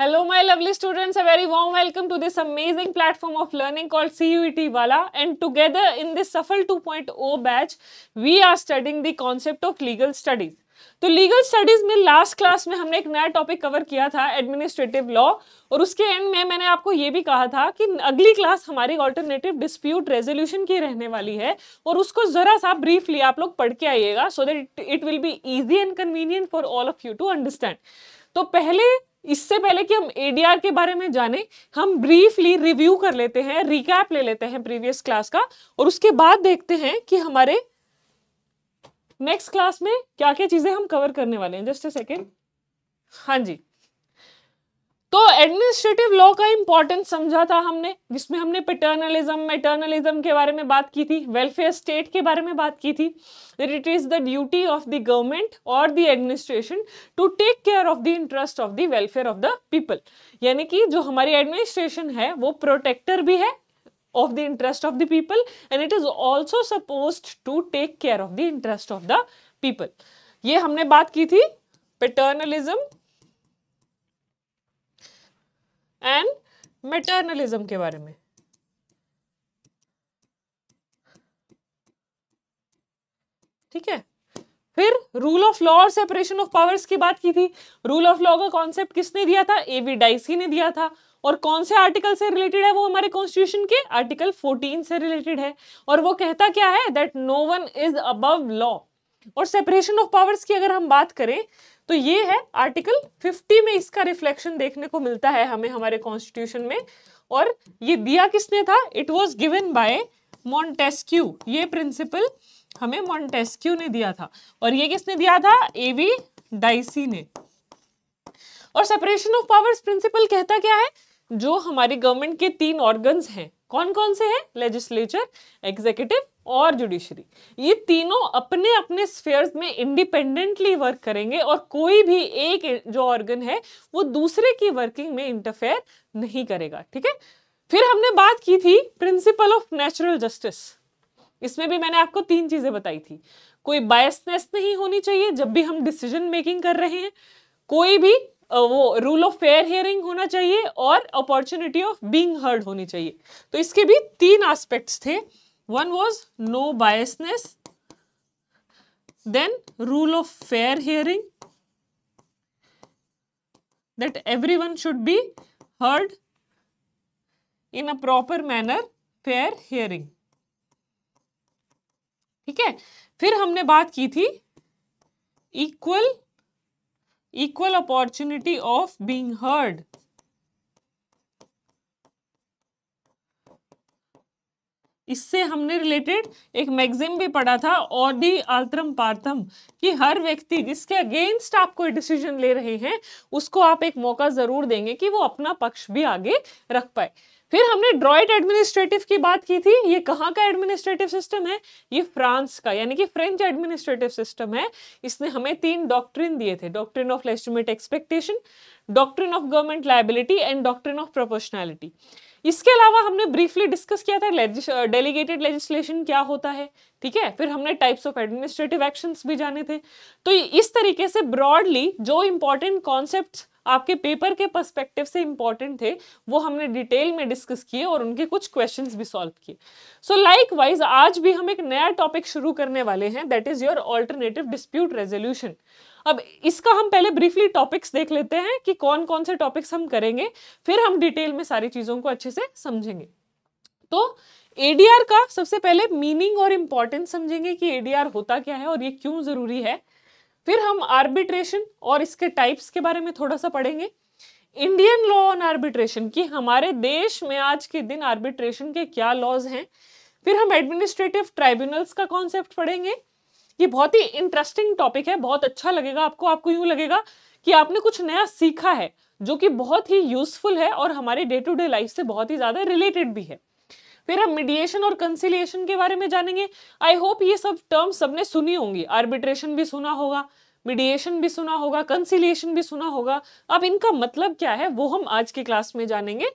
Hello my lovely students, a very warm welcome to this amazing platform of learning called CUET Wala and together in this Safal 2.0 batch, we are studying the concept of legal studies. तो legal studies में last class में हमने एक नया topic cover किया था administrative law और उसके एंड में मैंने आपको ये भी कहा था कि अगली क्लास हमारी ऑल्टरनेटिव डिस्प्यूट रेजोल्यूशन की रहने वाली है और उसको ज़रा सा ब्रीफली आप लोग पढ़ के आइएगा so that it will be easy and convenient for all of you to understand तो पहले इससे पहले कि हम एडीआर के बारे में जाने हम ब्रीफली रिव्यू कर लेते हैं रिकैप ले लेते हैं प्रीवियस क्लास का और उसके बाद देखते हैं कि हमारे नेक्स्ट क्लास में क्या क्या चीजें हम कवर करने वाले हैं जस्ट अ सेकेंड हाँ जी तो एडमिनिस्ट्रेटिव लॉ का इंपॉर्टेंस समझा था हमने जिसमें हमने पेटर्नलिज्म मेटर्नलिज्म के बारे में बात की थी वेलफेयर स्टेट के बारे में बात की थी it is the duty of the government और the administration to take care of the interest of the welfare of the people यानी कि जो हमारी एडमिनिस्ट्रेशन है वो प्रोटेक्टर भी है of the interest of the people and it is also suppose to take care of the interest of the people ये हमने बात की थी पेटर्नलिज्म एंड मेटर्नलिज्म के बारे में ठीक है फिर रूल ऑफ लॉ और सेपरेशन ऑफ पावर्स की बात की थी रूल ऑफ लॉ का कॉन्सेप्ट किसने दिया था एवी डाइसी ने दिया था और कौन से आर्टिकल से रिलेटेड है वो हमारे कॉन्स्टिट्यूशन के आर्टिकल 14 से रिलेटेड है और वो कहता क्या है that no one is above law और सेपरेशन ऑफ पावर्स की अगर हम बात करें तो ये है आर्टिकल 50 में इसका रिफ्लेक्शन देखने को मिलता है हमें हमारे कॉन्स्टिट्यूशन में और ये दिया किसने था it was given by Montesquieu ये प्रिंसिपल हमें मॉन्टेस्क्यू ने दिया था और ये किसने दिया था एवी डाइसी ने और सेपरेशन ऑफ पावर्स प्रिंसिपल कहता क्या है जो हमारी गवर्नमेंट के तीन ऑर्गन्स हैं कौन कौन से हैं लेजिस्लेचर एग्जीक्यूटिव और जुडिशरी ये तीनों अपने अपने स्फेयर्स में इंडिपेंडेंटली वर्क करेंगे और कोई भी एक जो ऑर्गन है वो दूसरे की वर्किंग में इंटरफेयर नहीं करेगा ठीक है फिर हमने बात की थी प्रिंसिपल ऑफ नेचुरल जस्टिस इसमें भी मैंने आपको तीन चीज़ें बताई थी कोई बायसनेस नहीं होनी चाहिए जब भी हम डिसीजन मेकिंग कर रहे हैं कोई भी वो रूल ऑफ फेयर हियरिंग होना चाहिए और अपॉर्चुनिटी ऑफ बींग हर्ड होनी चाहिए तो इसके भी तीन एस्पेक्ट्स थे one was no biasness then rule of fair hearing that one should be heard in a proper manner fair hearing ठीक है फिर हमने बात की थी equal equal opportunity of being heard. इससे हमने रिलेटेड एक मैगजीन भी पढ़ा था और दी आल्त्रम पार्थम कि हर व्यक्ति जिसके अगेंस्ट आप कोई डिसीजन ले रहे हैं उसको आप एक मौका ज़रूर देंगे कि वो अपना पक्ष भी आगे रख पाए फिर हमने ड्रॉइड एडमिनिस्ट्रेटिव की बात की थी ये कहाँ का एडमिनिस्ट्रेटिव सिस्टम है ये फ्रांस का यानी कि फ्रेंच एडमिनिस्ट्रेटिव सिस्टम है इसने हमें तीन डॉक्ट्रिन दिए थे doctrine of legitimate expectation doctrine of government liability and doctrine of proportionality इसके अलावा हमने ब्रीफली डिस्कस किया था डेलीगेटेड लेजिस्लेशन क्या होता है ठीक है फिर हमने टाइप्स ऑफ एडमिनिस्ट्रेटिव एक्शंस भी जाने थे तो इस तरीके से ब्रॉडली जो इंपॉर्टेंट कॉन्सेप्ट आपके पेपर के पर्सपेक्टिव से इंपॉर्टेंट थे वो हमने डिटेल में डिस्कस किए और उनके कुछ क्वेश्चन भी सॉल्व किए सो लाइक वाइज आज भी हम एक नया टॉपिक शुरू करने वाले हैं that is your alternative dispute resolution अब इसका हम पहले ब्रीफली टॉपिक्स देख लेते हैं कि कौन कौन से टॉपिक्स हम करेंगे फिर हम डिटेल में सारी चीज़ों को अच्छे से समझेंगे तो एडीआर का सबसे पहले मीनिंग और इम्पोर्टेंस समझेंगे कि एडीआर होता क्या है और ये क्यों ज़रूरी है फिर हम आर्बिट्रेशन और इसके टाइप्स के बारे में थोड़ा सा पढ़ेंगे इंडियन लॉ ऑन आर्बिट्रेशन कि हमारे देश में आज के दिन आर्बिट्रेशन के क्या लॉज हैं फिर हम एडमिनिस्ट्रेटिव ट्राइब्यूनल्स का कॉन्सेप्ट पढ़ेंगे ये बहुत ही इंटरेस्टिंग टॉपिक है बहुत अच्छा लगेगा आपको आपको यूँ लगेगा कि आपने कुछ नया सीखा है जो कि बहुत ही यूजफुल है और हमारे डे टू डे लाइफ से बहुत ही ज़्यादा रिलेटेड भी है फिर हम मीडिएशन और कंसिलिएशन के बारे में जानेंगे आई होप ये सब टर्म सबने सुनी होंगी आर्बिट्रेशन भी सुना होगा मीडिएशन भी सुना होगा कंसिलिएशन भी सुना होगा अब इनका मतलब क्या है वो हम आज के क्लास में जानेंगे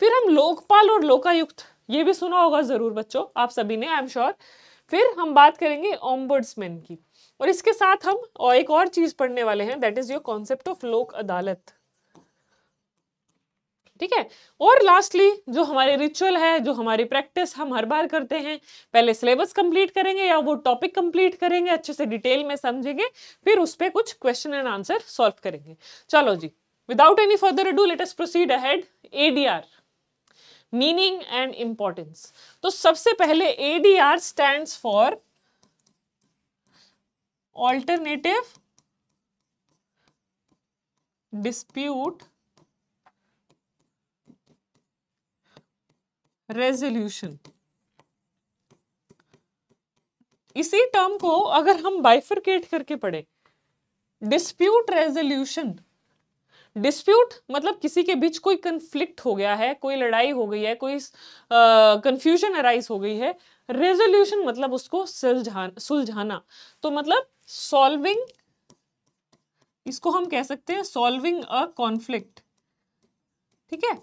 फिर हम लोकपाल और लोकायुक्त ये भी सुना होगा ज़रूर बच्चों आप सभी ने आई एम श्योर फिर हम बात करेंगे ओम्बर्ड्समैन की और इसके साथ हम एक और चीज़ पढ़ने वाले हैं that is your concept of Lok Adalat ठीक है और लास्टली जो हमारे रिचुअल है जो हमारी प्रैक्टिस हम हर बार करते हैं पहले सिलेबस कंप्लीट करेंगे या वो टॉपिक कंप्लीट करेंगे अच्छे से डिटेल में समझेंगे फिर उस पर कुछ क्वेश्चन एंड आंसर सॉल्व करेंगे चलो जी without any further do let us proceed ahead adr meaning and importance तो सबसे पहले R stand for alternative dispute resolution इसी टर्म को अगर हम बाइफरकेट करके पढ़े डिस्प्यूट रेजोल्यूशन डिस्प्यूट मतलब किसी के बीच कोई कंफ्लिक्ट हो गया है कोई लड़ाई हो गई है कोई कंफ्यूजन अराइज हो गई है रेजोल्यूशन मतलब उसको सुलझा सुलझाना तो मतलब सॉल्विंग इसको हम कह सकते हैं सॉल्विंग अ कॉन्फ्लिक्ट ठीक है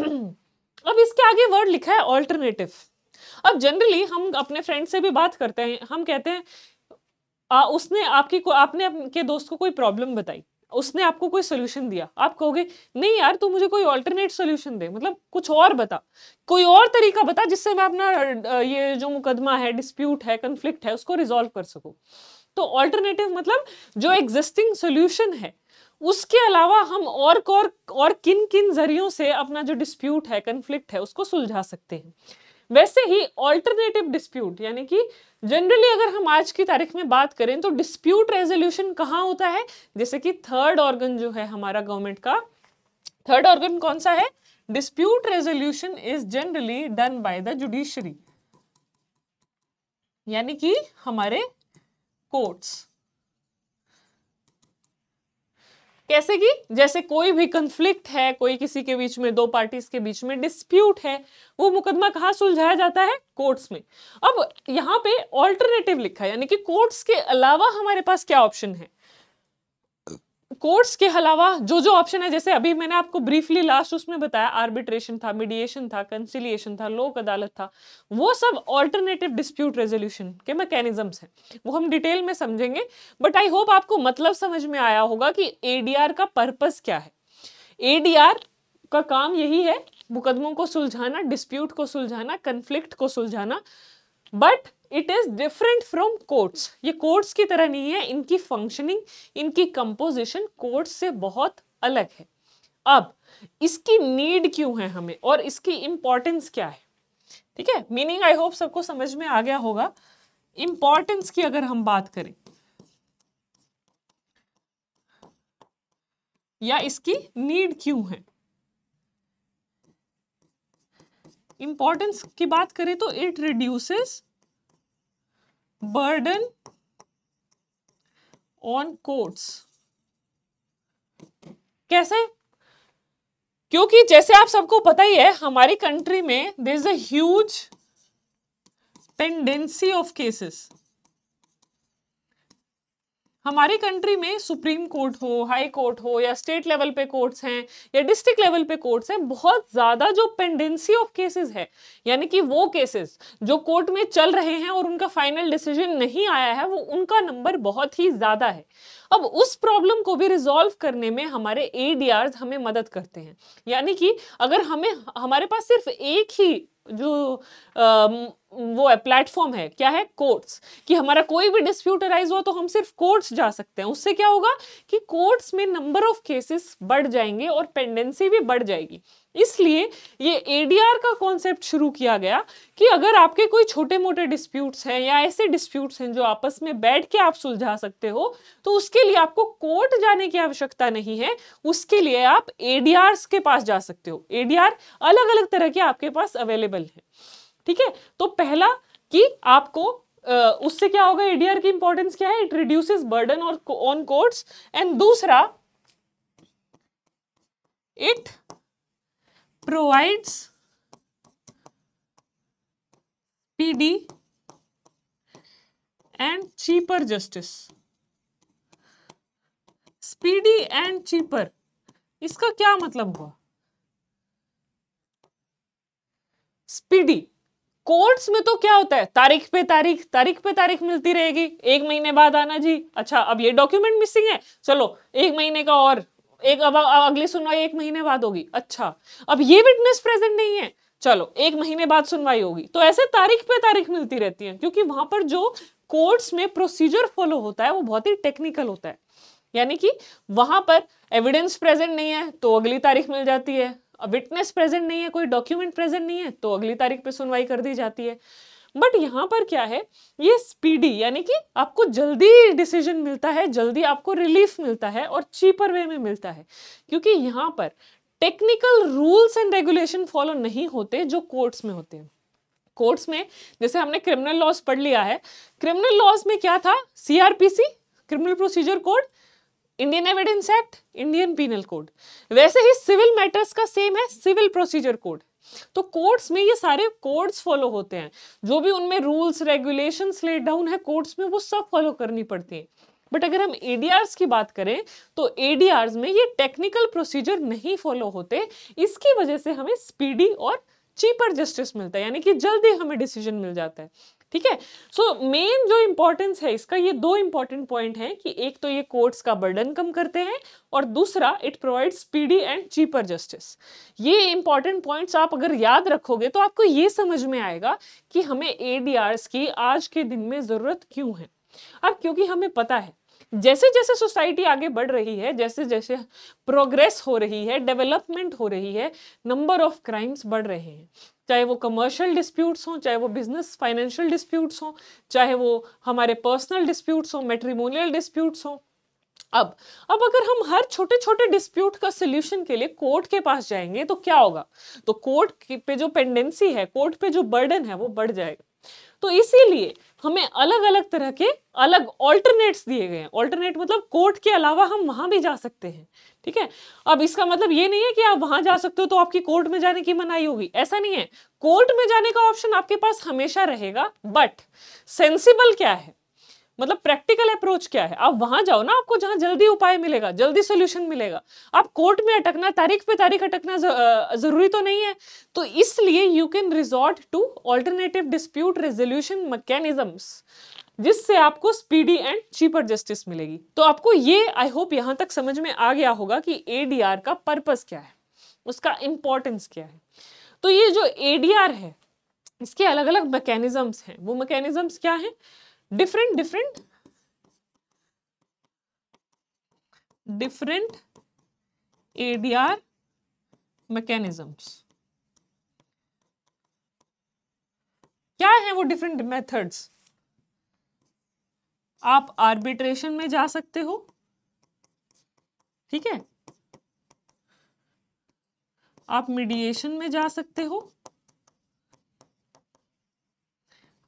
अब इसके आगे वर्ड लिखा है ऑल्टरनेटिव अब जनरली हम अपने फ्रेंड से भी बात करते हैं हम कहते हैं आ, उसने आपकी को आपने आपके दोस्त को कोई प्रॉब्लम बताई उसने आपको कोई सोल्यूशन दिया आप कहोगे नहीं यार तू मुझे कोई ऑल्टरनेट सोल्यूशन दे मतलब कुछ और बता कोई और तरीका बता जिससे मैं अपना ये जो मुकदमा है डिस्प्यूट है कन्फ्लिक्ट है उसको रिजोल्व कर सकूँ तो ऑल्टरनेटिव मतलब जो एग्जिस्टिंग सोल्यूशन है उसके अलावा हम और और, और किन किन जरियों से अपना जो डिस्प्यूट है कन्फ्लिक्ट है उसको सुलझा सकते हैं वैसे ही ऑल्टरनेटिव डिस्प्यूट यानी कि जनरली अगर हम आज की तारीख में बात करें तो डिस्प्यूट रेजोल्यूशन कहाँ होता है जैसे कि थर्ड ऑर्गन जो है हमारा गवर्नमेंट का थर्ड ऑर्गन कौन सा है dispute resolution is generally done by the judiciary यानी कि हमारे कोर्ट्स कैसे कि जैसे कोई भी कंफ्लिक्ट है कोई किसी के बीच में दो पार्टीज के बीच में डिस्प्यूट है वो मुकदमा कहाँ सुलझाया जाता है कोर्ट्स में अब यहाँ पे ऑल्टरनेटिव लिखा है यानी कि कोर्ट्स के अलावा हमारे पास क्या ऑप्शन है कोर्स के अलावा जो जो ऑप्शन है जैसे अभी मैंने आपको ब्रीफली लास्ट उसमें बताया आर्बिट्रेशन था मीडिएशन था कंसिलिएशन था लोक अदालत था वो सब ऑल्टरनेटिव डिस्प्यूट रेजोल्यूशन के मैकेनिज्म्स हैं वो हम डिटेल में समझेंगे बट आई होप आपको मतलब समझ में आया होगा कि एडीआर का पर्पस क्या है एडीआर का काम यही है मुकदमों को सुलझाना डिस्प्यूट को सुलझाना कन्फ्लिक्ट को सुलझाना but it is different from courts ये कोर्ट्स की तरह नहीं है इनकी फंक्शनिंग इनकी कंपोजिशन कोर्ट्स से बहुत अलग है अब इसकी नीड क्यों है हमें और इसकी इंपॉर्टेंस क्या है ठीक है मीनिंग आई होप सबको समझ में आ गया होगा इंपॉर्टेंस की अगर हम बात करें या इसकी नीड क्यों है इंपॉर्टेंस की बात करें तो it reduces burden on courts कैसे क्योंकि जैसे आप सबको पता ही है हमारी कंट्री में there is a huge tendency of cases हमारी कंट्री में सुप्रीम कोर्ट हो हाई कोर्ट हो या स्टेट लेवल पे कोर्ट्स हैं या डिस्ट्रिक्ट लेवल पे कोर्ट्स हैं बहुत ज़्यादा जो पेंडेंसी ऑफ केसेस है यानी कि वो केसेस जो कोर्ट में चल रहे हैं और उनका फाइनल डिसीजन नहीं आया है वो उनका नंबर बहुत ही ज़्यादा है अब उस प्रॉब्लम को भी रिजॉल्व करने में हमारे ए हमें मदद करते हैं यानी कि अगर हमें हमारे पास सिर्फ एक ही जो आ, वो है प्लेटफॉर्म है क्या है कोर्ट्स कि हमारा कोई भी डिस्प्यूट अराइज हुआ तो हम सिर्फ कोर्ट्स जा सकते हैं उससे क्या होगा कि कोर्ट्स में नंबर ऑफ केसेस बढ़ जाएंगे और पेंडेंसी भी बढ़ जाएगी इसलिए ये एडीआर का कॉन्सेप्ट शुरू किया गया कि अगर आपके कोई छोटे मोटे डिस्प्यूट्स हैं या ऐसे डिस्प्यूट्स हैं जो आपस में बैठ के आप सुलझा सकते हो तो उसके लिए आपको कोर्ट जाने की आवश्यकता नहीं है उसके लिए आप एडीआर के पास जा सकते हो एडीआर अलग अलग तरह के आपके पास अवेलेबल अवेलेबल है ठीक है तो पहला कि आपको उससे क्या होगा एडीआर की इंपॉर्टेंस क्या है इट रिड्यूसेस बर्डन और ऑन कोर्ट्स एंड दूसरा it provides speedy and cheaper justice speedy and cheaper इसका क्या मतलब हुआ स्पीडी कोर्ट्स में तो क्या होता है तारीख पे तारीख तारीख पे तारीख मिलती रहेगी एक महीने बाद आना जी अच्छा अब ये डॉक्यूमेंट मिसिंग है चलो एक महीने का और एक अब अगली सुनवाई एक महीने बाद होगी अच्छा अब ये विटनेस प्रेजेंट नहीं है चलो एक महीने बाद सुनवाई होगी तो ऐसे तारीख पे तारीख मिलती रहती है क्योंकि वहां पर जो कोर्ट्स में प्रोसीजर फॉलो होता है वो बहुत ही टेक्निकल होता है यानी कि वहां पर एविडेंस प्रेजेंट नहीं है तो अगली तारीख मिल जाती है विटनेस प्रेजेंट नहीं है कोई डॉक्यूमेंट प्रेजेंट नहीं है तो अगली तारीख पे सुनवाई कर दी जाती है बट यहाँ पर क्या है ये स्पीडी यानी कि आपको जल्दी डिसीजन मिलता है जल्दी आपको रिलीफ मिलता है और चीपर वे में मिलता है क्योंकि यहाँ पर technical rules and regulation follow नहीं होते जो कोर्ट्स में होते हैं कोर्ट्स में जैसे हमने क्रिमिनल लॉज पढ़ लिया है क्रिमिनल लॉज में क्या था CrPC criminal procedure code Indian evidence act Indian penal code वैसे ही सिविल मैटर्स का सेम है सिविल प्रोसीजर कोड तो कोर्ट्स में ये सारे कोड्स फॉलो होते हैं जो भी उनमें रूल्स रेगुलेशन लेट डाउन है कोर्ट्स में वो सब फॉलो करनी पड़ती है बट अगर हम एडीआर्स की बात करें तो एडीआर्स में ये टेक्निकल प्रोसीजर नहीं फॉलो होते इसकी वजह से हमें स्पीडी और चीपर जस्टिस मिलता है यानी कि जल्दी हमें डिसीजन मिल जाता है ठीक है सो मेन जो इंपॉर्टेंस है इसका ये दो इंपॉर्टेंट पॉइंट हैं कि एक तो ये कोर्ट्स का बर्डन कम करते हैं और दूसरा it provide speedy and cheaper justice ये इंपॉर्टेंट पॉइंट्स आप अगर याद रखोगे तो आपको ये समझ में आएगा कि हमें ए की आज के दिन में ज़रूरत क्यों है अब क्योंकि हमें पता है जैसे जैसे सोसाइटी आगे बढ़ रही है जैसे जैसे प्रोग्रेस हो रही है डेवलपमेंट हो रही है नंबर ऑफ क्राइम्स बढ़ रहे हैं चाहे वो कमर्शियल डिस्प्यूट्स हों चाहे वो बिजनेस फाइनेंशियल डिस्प्यूट्स हों चाहे वो हमारे पर्सनल डिस्प्यूट्स हों मेट्रीमोनियल डिस्प्यूट्स हों अब अब अगर हम हर छोटे छोटे डिस्प्यूट का सोल्यूशन के लिए कोर्ट के पास जाएंगे तो क्या होगा तो कोर्ट पे जो पेंडेंसी है कोर्ट पे जो बर्डन है वो बढ़ जाएगा तो इसीलिए हमें अलग अलग तरह के अलग ऑल्टरनेट्स दिए गए हैं ऑल्टरनेट मतलब कोर्ट के अलावा हम वहाँ भी जा सकते हैं ठीक है अब इसका मतलब ये नहीं है कि आप वहाँ जा सकते हो तो आपकी कोर्ट में जाने की मनाही होगी ऐसा नहीं है कोर्ट में जाने का ऑप्शन आपके पास हमेशा रहेगा बट सेंसिबल क्या है मतलब प्रैक्टिकल अप्रोच क्या है आप वहां जाओ ना आपको जहां जल्दी उपाय मिलेगा जल्दी सोल्यूशन मिलेगा आप कोर्ट में अटकना तारीख पे तारीख अटकना जरूरी तो नहीं है तो इसलिए you can resort to alternative dispute resolution mechanisms जिससे आपको स्पीडी एंड चीपर जस्टिस मिलेगी तो आपको ये आई होप यहाँ तक समझ में आ गया होगा कि एडीआर का पर्पज क्या है उसका इम्पोर्टेंस क्या है तो ये जो एडीआर है इसके अलग अलग मैकेनिज्म हैं वो मैकेनिज्म क्या हैं different different different ADR mechanisms क्या है वो डिफरेंट मेथड्स आप आर्बिट्रेशन में जा सकते हो ठीक है आप मीडिएशन में जा सकते हो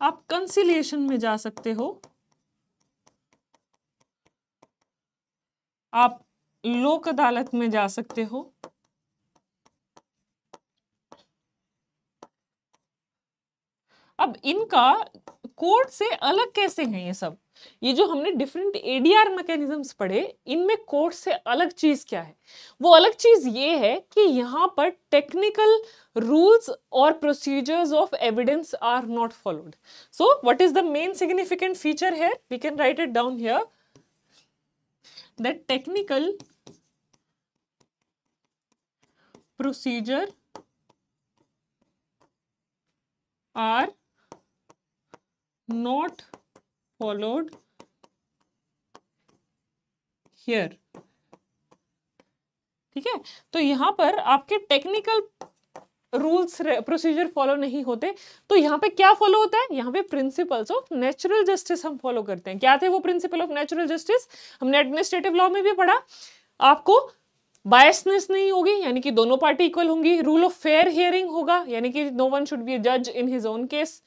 आप कंसिलिएशन में जा सकते हो आप लोक अदालत में जा सकते हो अब इनका कोड से अलग कैसे हैं ये सब ये जो हमने डिफरेंट एडीआर मैकेनिज्म्स पढ़े इनमें कोड से अलग चीज क्या है वो अलग चीज ये है कि यहाँ पर टेक्निकल रूल्स और procedures of evidence are not followed so what is the main significant feature है we can write it down here that technical procedure are not followed here ठीक है तो यहाँ पर आपके टेक्निकल रूल्स प्रोसीजर फॉलो नहीं होते तो यहाँ पे क्या फॉलो होता है यहाँ पे प्रिंसिपल्स ऑफ नेचुरल जस्टिस हम फॉलो करते हैं क्या थे वो प्रिंसिपल ऑफ नेचुरल जस्टिस हमने एडमिनिस्ट्रेटिव लॉ में भी पढ़ा आपको बायसनेस नहीं होगी यानी कि दोनों पार्टी इक्वल होंगी रूल ऑफ फेयर हियरिंग होगा यानी कि नो वन शुड बी जज इन हिज ओन केस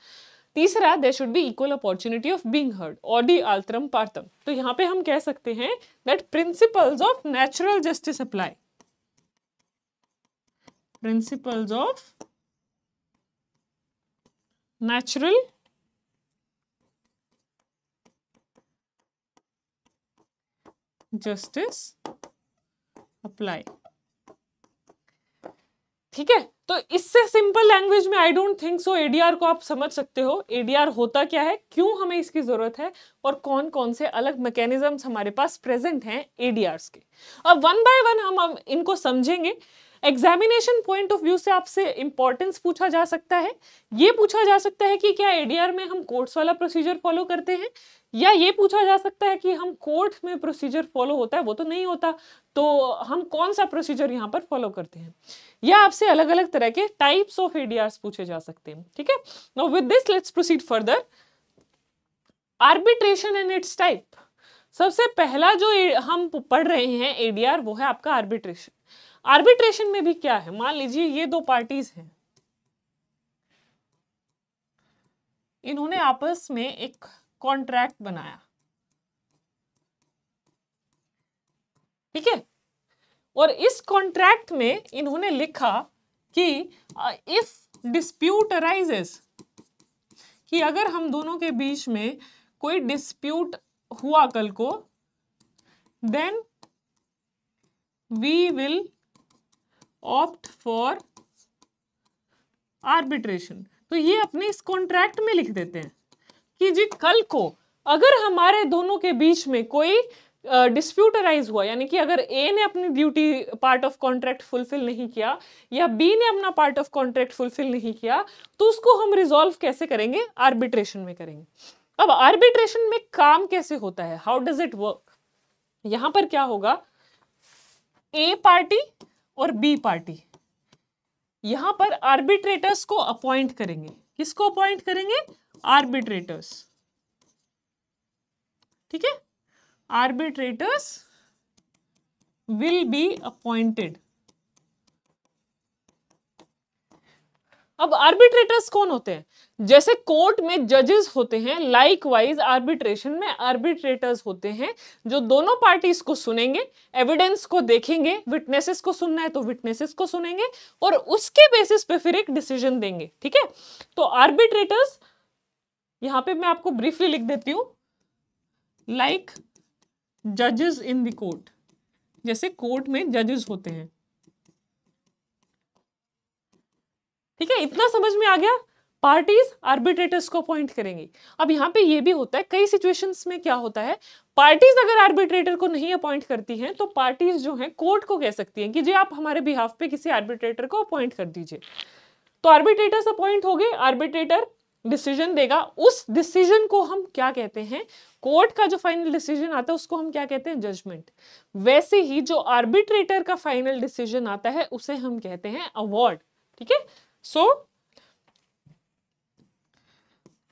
तीसरा there should be equal opportunity of being heard audi alteram partem तो यहाँ पे हम कह सकते हैं that principles of natural justice apply principles of natural justice apply ठीक है तो इससे सिंपल लैंग्वेज में I don't think so ADR को आप समझ सकते हो एडीआर होता क्या है क्यों हमें इसकी ज़रूरत है और कौन कौन से अलग मैकेनिज्म्स हमारे पास प्रेजेंट हैं एडीआर के अब वन बाय वन हम, हम इनको समझेंगे एग्जामिनेशन पॉइंट ऑफ व्यू से आपसे इंपॉर्टेंस पूछा जा सकता है ये पूछा जा सकता है कि क्या एडीआर में हम कोर्ट्स वाला प्रोसीजर फॉलो करते हैं या ये पूछा जा सकता है कि हम कोर्ट में प्रोसीजर फॉलो होता है वो तो नहीं होता तो हम कौन सा प्रोसीजर यहाँ पर फॉलो करते हैं या आपसे अलग अलग तरह के टाइप्स ऑफ एडीआर पूछे जा सकते हैं ठीक है no with this let's proceed further arbitration and its type सबसे पहला जो हम पढ़ रहे हैं एडीआर वो है आपका आर्बिट्रेशन आर्बिट्रेशन में भी क्या है मान लीजिए ये दो पार्टीज हैं इन्होंने आपस में एक कॉन्ट्रैक्ट बनाया ठीक है और इस कॉन्ट्रैक्ट में इन्होंने लिखा कि इफ डिस्प्यूट अराइजेस कि अगर हम दोनों के बीच में कोई डिस्प्यूट हुआ कल को then we will opt for arbitration तो ये अपने इस कॉन्ट्रैक्ट में लिख देते हैं कि जी कल को अगर हमारे दोनों के बीच में कोई डिस्प्यूट uh, अराइज हुआ यानी कि अगर ए ने अपनी duty part of contract fulfil नहीं किया या बी ने अपना पार्ट ऑफ कॉन्ट्रैक्ट फुलफिल नहीं किया तो उसको हम रिजॉल्व कैसे करेंगे आर्बिट्रेशन में करेंगे अब आर्बिट्रेशन में काम कैसे होता है हाउ डज इट वर्क यहां पर क्या होगा ए पार्टी और बी पार्टी यहां पर आर्बिट्रेटर्स को अपॉइंट करेंगे किसको अपॉइंट करेंगे आर्बिट्रेटर्स ठीक है arbitrators will be appointed अब आर्बिट्रेटर्स कौन होते हैं जैसे कोर्ट में जजेस होते हैं लाइक वाइज आर्बिट्रेशन में आर्बिट्रेटर्स होते हैं जो दोनों पार्टीज को सुनेंगे एविडेंस को देखेंगे विटनेसेस को सुनना है तो विटनेसेस को सुनेंगे और उसके बेसिस पे फिर एक डिसीजन देंगे ठीक है तो आर्बिट्रेटर्स यहां पे मैं आपको ब्रीफली लिख देती हूं लाइक like जजेस इन द कोर्ट जैसे कोर्ट में जजेस होते हैं ठीक है इतना समझ में आ गया पार्टीज आर्बिट्रेटर्स को अपॉइंट करेंगी अब यहाँ पे ये भी होता है कई सिचुएशंस में क्या होता है पार्टीज अगर आर्बिट्रेटर को नहीं अपॉइंट करती हैं तो पार्टीज जो हैं कोर्ट को कह सकती हैं कि जी आप हमारे बिहाफ पे किसी आर्बिट्रेटर को अपॉइंट कर दीजिए तो आर्बिट्रेटर्स अपॉइंट हो गए आर्बिट्रेटर डिसीजन देगा उस डिसीजन को हम क्या कहते हैं कोर्ट का जो फाइनल डिसीजन आता है उसको हम क्या कहते हैं जजमेंट वैसे ही जो आर्बिट्रेटर का फाइनल डिसीजन आता है उसे हम कहते हैं अवार्ड ठीक है so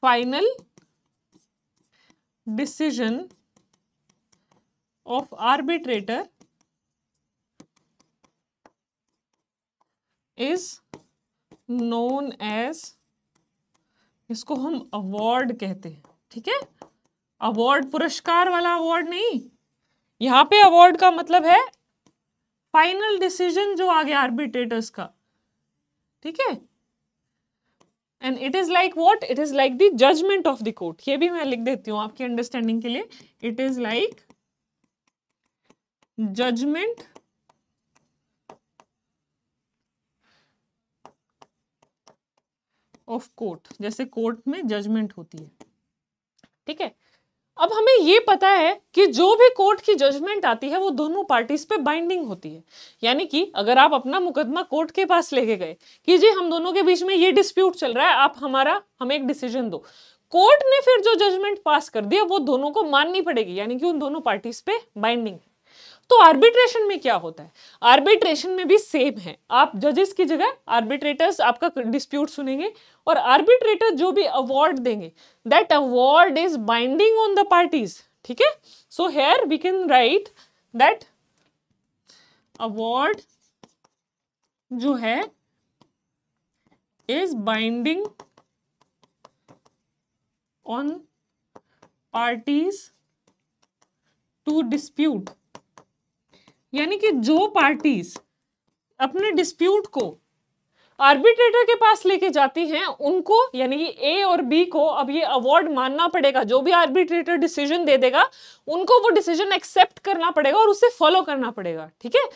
final decision of arbitrator is known as इसको हम अवार्ड कहते हैं ठीक है अवार्ड पुरस्कार वाला अवार्ड नहीं यहाँ पे अवार्ड का मतलब है फाइनल डिसीजन जो आ गया आर्बिट्रेटर्स का ठीक है and it is like what it is like the judgment of the court ये भी मैं लिख देती हूँ आपकी अंडरस्टैंडिंग के लिए it is like judgment of court जैसे कोर्ट में जजमेंट होती है ठीक है अब हमें ये पता है कि जो भी कोर्ट की जजमेंट आती है वो दोनों पार्टीज पे बाइंडिंग होती है यानी कि अगर आप अपना मुकदमा कोर्ट के पास लेके गए कि जी हम दोनों के बीच में ये डिस्प्यूट चल रहा है आप हमारा हमें एक डिसीजन दो कोर्ट ने फिर जो जजमेंट पास कर दिया वो दोनों को माननी पड़ेगी यानी कि उन दोनों पार्टीज पे बाइंडिंग है तो आर्बिट्रेशन में क्या होता है आर्बिट्रेशन में भी सेम है आप जजेस की जगह आर्बिट्रेटर्स आपका डिस्प्यूट सुनेंगे और आर्बिट्रेटर जो भी अवार्ड देंगे that award is binding on the parties ठीक है so here we can write that award जो है is binding on parties to dispute यानी कि जो पार्टीज अपने डिस्प्यूट को आर्बिट्रेटर के पास लेके जाती हैं उनको यानी कि ए और बी को अब ये अवार्ड मानना पड़ेगा जो भी आर्बिट्रेटर डिसीजन दे देगा उनको वो डिसीजन एक्सेप्ट करना पड़ेगा और उसे फॉलो करना पड़ेगा ठीक है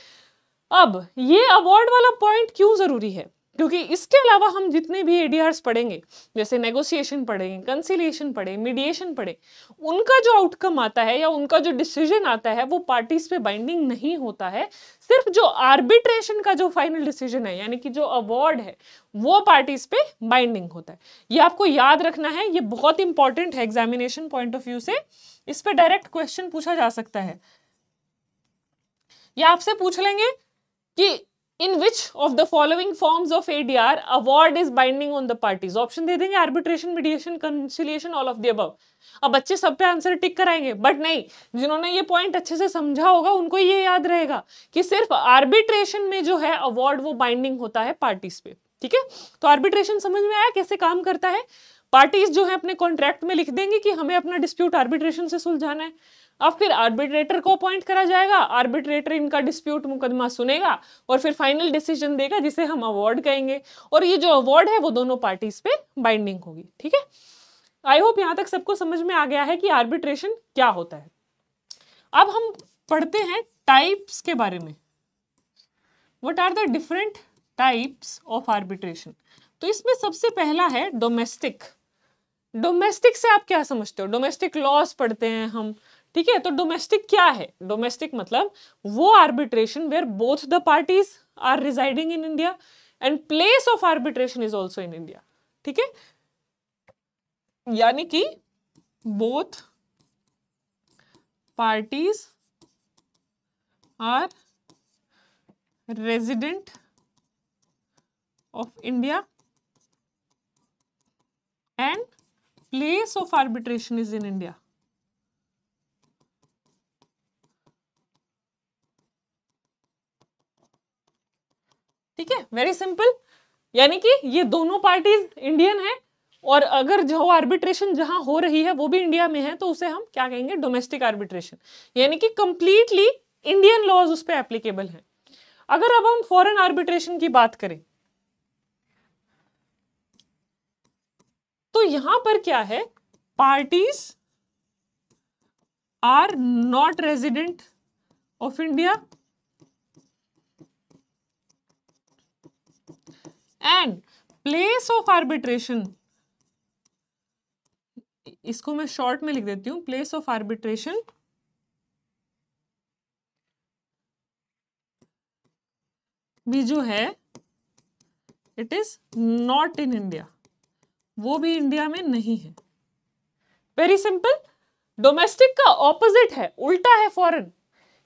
अब ये अवार्ड वाला पॉइंट क्यों जरूरी है क्योंकि इसके अलावा हम जितने भी एडीआर्स पढ़ेंगे जैसे नेगोशिएशन पढ़ेंगे कंसिलेशन पढ़े मीडिएशन पढ़े उनका जो आउटकम आता है या उनका जो डिसीजन आता है वो पार्टीज पे बाइंडिंग नहीं होता है सिर्फ जो आर्बिट्रेशन का जो फाइनल डिसीजन है यानी कि जो अवार्ड है वो पार्टीज पे बाइंडिंग होता है ये आपको याद रखना है ये बहुत इंपॉर्टेंट है एग्जामिनेशन पॉइंट ऑफ व्यू से इस पर डायरेक्ट क्वेश्चन पूछा जा सकता है या आपसे पूछ लेंगे कि in which of the following forms of ADR award is binding on the parties option दे देंगे arbitration mediation conciliation all of the अब बच्चे सब पे आंसर टिक कराएंगे बट नहीं जिन्होंने ये पॉइंट अच्छे से समझा होगा उनको ये याद रहेगा कि सिर्फ आर्बिट्रेशन में जो है अवार्ड वो बाइंडिंग होता है पार्टीज पे ठीक है तो आर्बिट्रेशन समझ में आया कैसे काम करता है पार्टीज जो है अपने कॉन्ट्रैक्ट में लिख देंगे कि हमें अपना डिस्प्यूट आर्बिट्रेशन से सुलझाना है अब फिर आर्बिट्रेटर को अपॉइंट करा जाएगा आर्बिट्रेटर इनका डिस्प्यूट मुकदमा सुनेगा और फिर फाइनल डिसीजन देगा जिसे हम अवार्ड कहेंगे और ये जो अवार्ड है वो दोनों पार्टीज पे बाइंडिंग होगी ठीक है आई होप यहाँ तक सबको समझ में आ गया है कि आर्बिट्रेशन क्या होता है अब हम पढ़ते हैं टाइप्स के बारे में what are the different types of arbitration तो इसमें सबसे पहला है डोमेस्टिक डोमेस्टिक से आप क्या समझते हो डोमेस्टिक लॉस पढ़ते हैं हम ठीक है तो डोमेस्टिक क्या है डोमेस्टिक मतलब वो arbitration where both the parties are residing in India and place of arbitration is also in India ठीक है यानी कि both parties are resident of India and place of arbitration is in India ठीक है very simple यानी कि ये दोनों पार्टीज इंडियन है और अगर जो आर्बिट्रेशन जहां हो रही है वो भी इंडिया में है तो उसे हम क्या कहेंगे डोमेस्टिक आर्बिट्रेशन यानी कि कंप्लीटली इंडियन लॉज उस पर एप्लीकेबल है अगर अब हम फॉरेन आर्बिट्रेशन की बात करें तो यहां पर क्या है parties are not resident of India and place of arbitration इसको मैं शॉर्ट में लिख देती हूं प्लेस ऑफ आर्बिट्रेशन भी जो है it is not in India वो भी इंडिया में नहीं है वेरी सिंपल डोमेस्टिक का ऑपोजिट है उल्टा है फॉरेन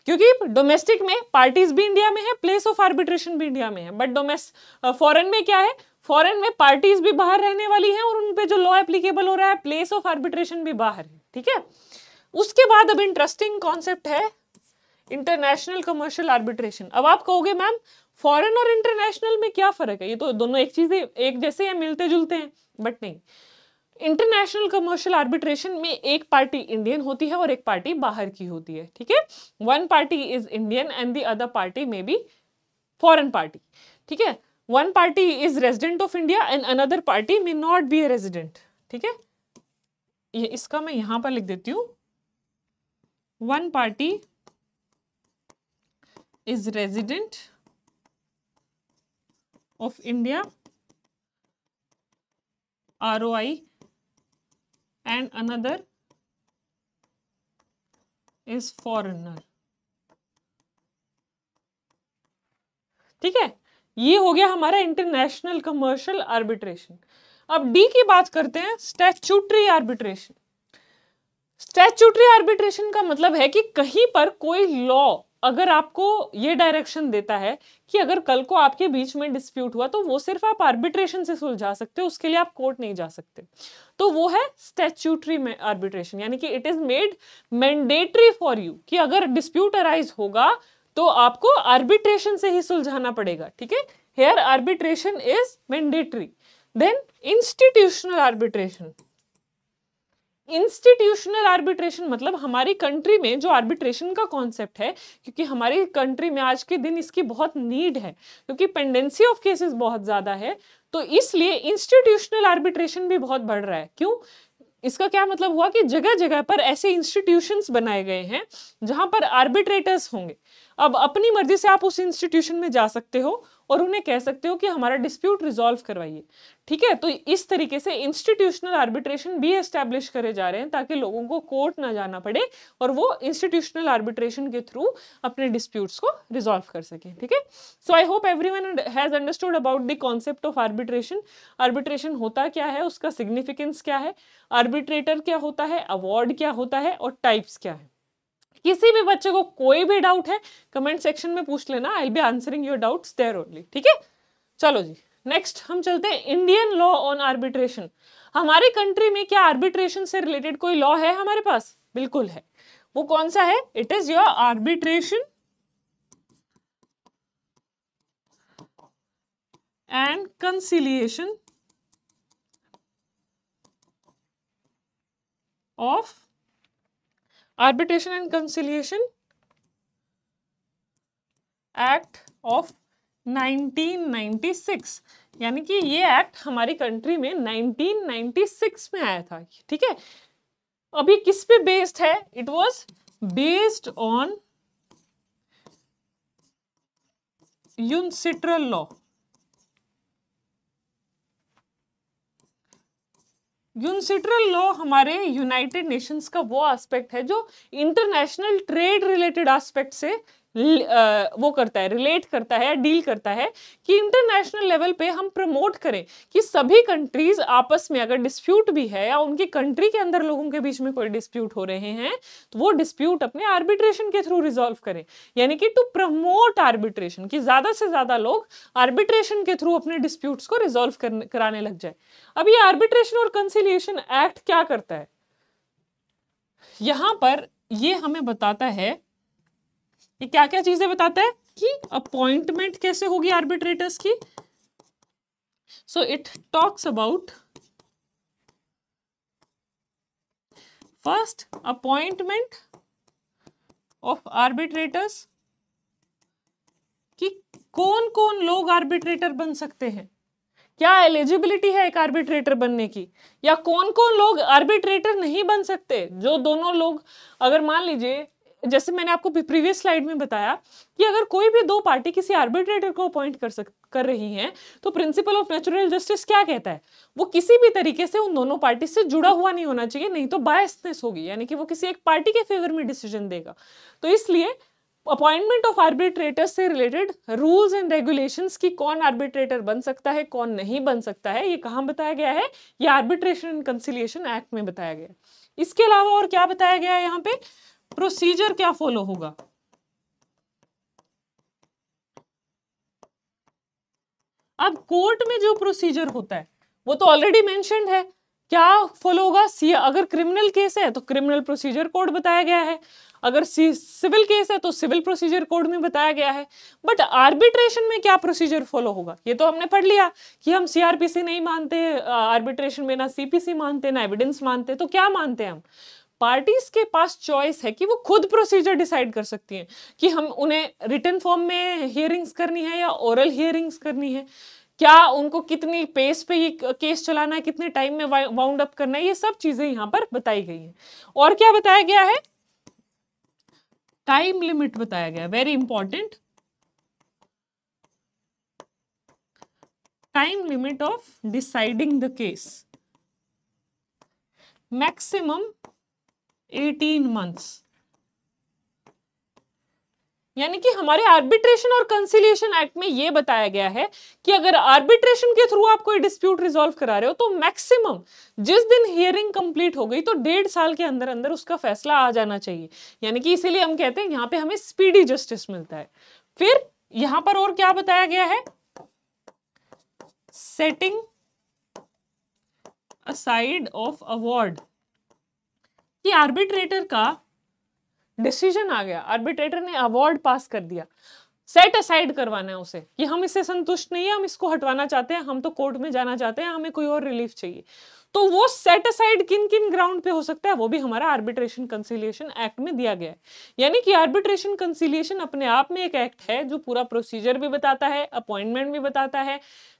क्योंकि डोमेस्टिक में पार्टीज भी इंडिया में है प्लेस ऑफ आर्बिट्रेशन भी इंडिया में है बट डोमेस्ट फॉरन में क्या है फॉरन में पार्टीज भी बाहर रहने वाली है और उनपे जो लॉ एप्लीकेबल हो रहा है प्लेस ऑफ आर्बिट्रेशन भी बाहर है ठीक है उसके बाद अब इंटरेस्टिंग कॉन्सेप्ट है इंटरनेशनल कमर्शियल आर्बिट्रेशन अब आप कहोगे मैम फॉरेन और इंटरनेशनल में क्या फर्क है ये तो दोनों एक चीज एक जैसे हैं मिलते जुलते हैं बट नहीं इंटरनेशनल कमर्शियल आर्बिट्रेशन में एक पार्टी इंडियन होती है और एक पार्टी बाहर की होती है ठीक है one party is Indian and the other party में बी फॉरन पार्टी ठीक है one party is resident of India and another party may not be a resident ठीक है ये इसका मैं यहां पर लिख देती हूं one party is resident of India R O I and another is foreigner ठीक है ये हो गया हमारा इंटरनेशनल कमर्शियल आर्बिट्रेशन अब डी की बात करते हैं स्टैचूटरी आर्बिट्रेशन स्टैचूटरी आर्बिट्रेशन का मतलब है कि कहीं पर कोई लॉ अगर आपको ये डायरेक्शन देता है कि अगर कल को आपके बीच में डिस्प्यूट हुआ तो वो सिर्फ आप आर्बिट्रेशन से सुलझा सकते हो उसके लिए आप कोर्ट नहीं जा सकते तो वो है स्टेच्यूटरी आर्बिट्रेशन यानी कि it is made mandatory for you कि अगर डिस्प्यूट अराइज होगा तो आपको आर्बिट्रेशन से ही सुलझाना पड़ेगा ठीक है here arbitration is mandatory then institutional arbitration institutional arbitration मतलब हमारी कंट्री में जो आर्बिट्रेशन का कॉन्सेप्ट है क्योंकि हमारी कंट्री में आज के दिन इसकी बहुत नीड है क्योंकि पेंडेंसी ऑफ केसेस बहुत ज़्यादा है तो इसलिए इंस्टीट्यूशनल आर्बिट्रेशन भी बहुत बढ़ रहा है क्यों इसका क्या मतलब हुआ कि जगह जगह पर ऐसे इंस्टीट्यूशन बनाए गए हैं जहां पर आर्बिट्रेटर्स होंगे अब अपनी मर्जी से आप उस इंस्टीट्यूशन में जा सकते हो और उन्हें कह सकते हो कि हमारा डिस्प्यूट रिजॉल्व करवाइए ठीक है तो इस तरीके से इंस्टीट्यूशनल आर्बिट्रेशन भी एस्टेब्लिश करे जा रहे हैं ताकि लोगों को कोर्ट ना जाना पड़े और वो इंस्टीट्यूशनल आर्बिट्रेशन के थ्रू अपने डिस्प्यूट्स को रिजॉल्व कर सकें ठीक है so I hope everyone has understood about the concept of arbitration arbitration होता क्या है उसका सिग्निफिकेंस क्या है आर्बिट्रेटर क्या होता है अवार्ड क्या होता है और टाइप्स क्या है किसी भी बच्चे को कोई भी डाउट है कमेंट सेक्शन में पूछ लेना I be answering your doubt there only ठीक है चलो जी नेक्स्ट हम चलते हैं इंडियन लॉ ऑन आर्बिट्रेशन हमारे कंट्री में क्या आर्बिट्रेशन से रिलेटेड कोई लॉ है हमारे पास बिल्कुल है वो कौन सा है it is your arbitration and conciliation of arbitration and conciliation act of 1996 यानी कि ये एक्ट हमारी कंट्री में 1996 में आया था ठीक है अभी किस पे बेस्ड है it was based on UNCITRAL law UNCITRAL law हमारे यूनाइटेड नेशंस का वो एस्पेक्ट है जो इंटरनेशनल ट्रेड रिलेटेड एस्पेक्ट से वो करता है रिलेट करता है डील करता है कि इंटरनेशनल लेवल पे हम प्रमोट करें कि सभी कंट्रीज आपस में अगर डिस्प्यूट भी है या उनकी कंट्री के अंदर लोगों के बीच में कोई डिस्प्यूट हो रहे हैं तो वो डिस्प्यूट अपने आर्बिट्रेशन के थ्रू रिजॉल्व करें यानी कि टू प्रमोट आर्बिट्रेशन कि ज़्यादा से ज़्यादा लोग आर्बिट्रेशन के थ्रू अपने डिस्प्यूट्स को रिजोल्व कराने लग जाए अब ये आर्बिट्रेशन और कंसिलियेशन एक्ट क्या करता है यहां पर ये हमें बताता है ये क्या क्या चीजें बताता है कि अपॉइंटमेंट कैसे होगी आर्बिट्रेटर्स की so it talks about first appointment of arbitrators कि कौन कौन लोग आर्बिट्रेटर बन सकते हैं क्या एलिजिबिलिटी है एक आर्बिट्रेटर बनने की या कौन कौन लोग आर्बिट्रेटर नहीं बन सकते जो दोनों लोग अगर मान लीजिए जैसे मैंने आपको प्रीवियस स्लाइड में बताया कि अगर कोई भी दो पार्टी किसी आर्बिट्रेटर को अपॉइंट कर सक कर रही हैं तो प्रिंसिपल ऑफ नेचुरल जस्टिस क्या कहता है वो किसी भी तरीके से उन दोनों पार्टी से जुड़ा हुआ नहीं होना चाहिए नहीं तो बायसनेस होगी यानी कि वो किसी एक पार्टी के फेवर में डिसीजन देगा तो इसलिए अपॉइंटमेंट ऑफ आर्बिट्रेटर से रिलेटेड रूल्स एंड रेगुलेशंस की कौन आर्बिट्रेटर बन सकता है कौन नहीं बन सकता है ये कहाँ बताया गया है ये आर्बिट्रेशन एंड कंसिलियेशन एक्ट में बताया गया है इसके अलावा और क्या बताया गया है यहाँ पे प्रोसीजर क्या फॉलो होगा अब कोर्ट में जो प्रोसीजर होता है वो तो ऑलरेडी मेंशन है क्या फॉलो होगा सी अगर क्रिमिनल केस है तो क्रिमिनल प्रोसीजर कोड बताया गया है अगर सिविल केस है तो सिविल प्रोसीजर कोड में बताया गया है बट आर्बिट्रेशन में क्या प्रोसीजर फॉलो होगा ये तो हमने पढ़ लिया कि हम सीआरपीसी नहीं मानते आर्बिट्रेशन में ना सीपीसी मानते ना एविडेंस मानते तो क्या मानते हैं हम पार्टीज के पास चॉइस है कि वो खुद प्रोसीजर डिसाइड कर सकती हैं कि हम उन्हें रिटर्न फॉर्म में हियरिंग्स करनी है या ओरल हियरिंग्स करनी है क्या उनको कितनी पेस पे ये केस चलाना है कितने टाइम में वाउंड अप करना है ये सब चीजें यहाँ पर बताई गई हैं और क्या बताया गया है टाइम लिमिट बताया गया very important time limit of deciding the case maximum eighteen months यानी कि हमारे आर्बिट्रेशन और कंसिलियेशन एक्ट में यह बताया गया है कि अगर आर्बिट्रेशन के थ्रू आप कोई डिस्प्यूट रिजोल्व करा रहे हो तो मैक्सिमम जिस दिन हियरिंग कंप्लीट हो गई तो डेढ़ साल के अंदर अंदर उसका फैसला आ जाना चाहिए यानी कि इसीलिए हम कहते हैं यहां पे हमें स्पीडी जस्टिस मिलता है फिर यहां पर और क्या बताया गया है सेटिंग असाइड ऑफ अवार्ड कि आर्बिट्रेटर का डिसीजन आ गया आर्बिट्रेटर ने अवार्ड पास कर दिया सेट असाइड करवाना है उसे कि हम इससे संतुष्ट नहीं है हम इसको हटवाना चाहते हैं हम तो कोर्ट में जाना चाहते हैं हमें कोई और रिलीफ चाहिए तो वो सेट असाइड किन किन ग्राउंड पे हो सकता है वो भी हमारा आर्बिट्रेशन कंसिलियेशन एक्ट में दिया गया है यानी कि आर्बिट्रेशन कंसिलियेशन अपने आप में एक एक्ट है जो पूरा प्रोसीजर भी बताता है अपॉइंटमेंट भी बताता है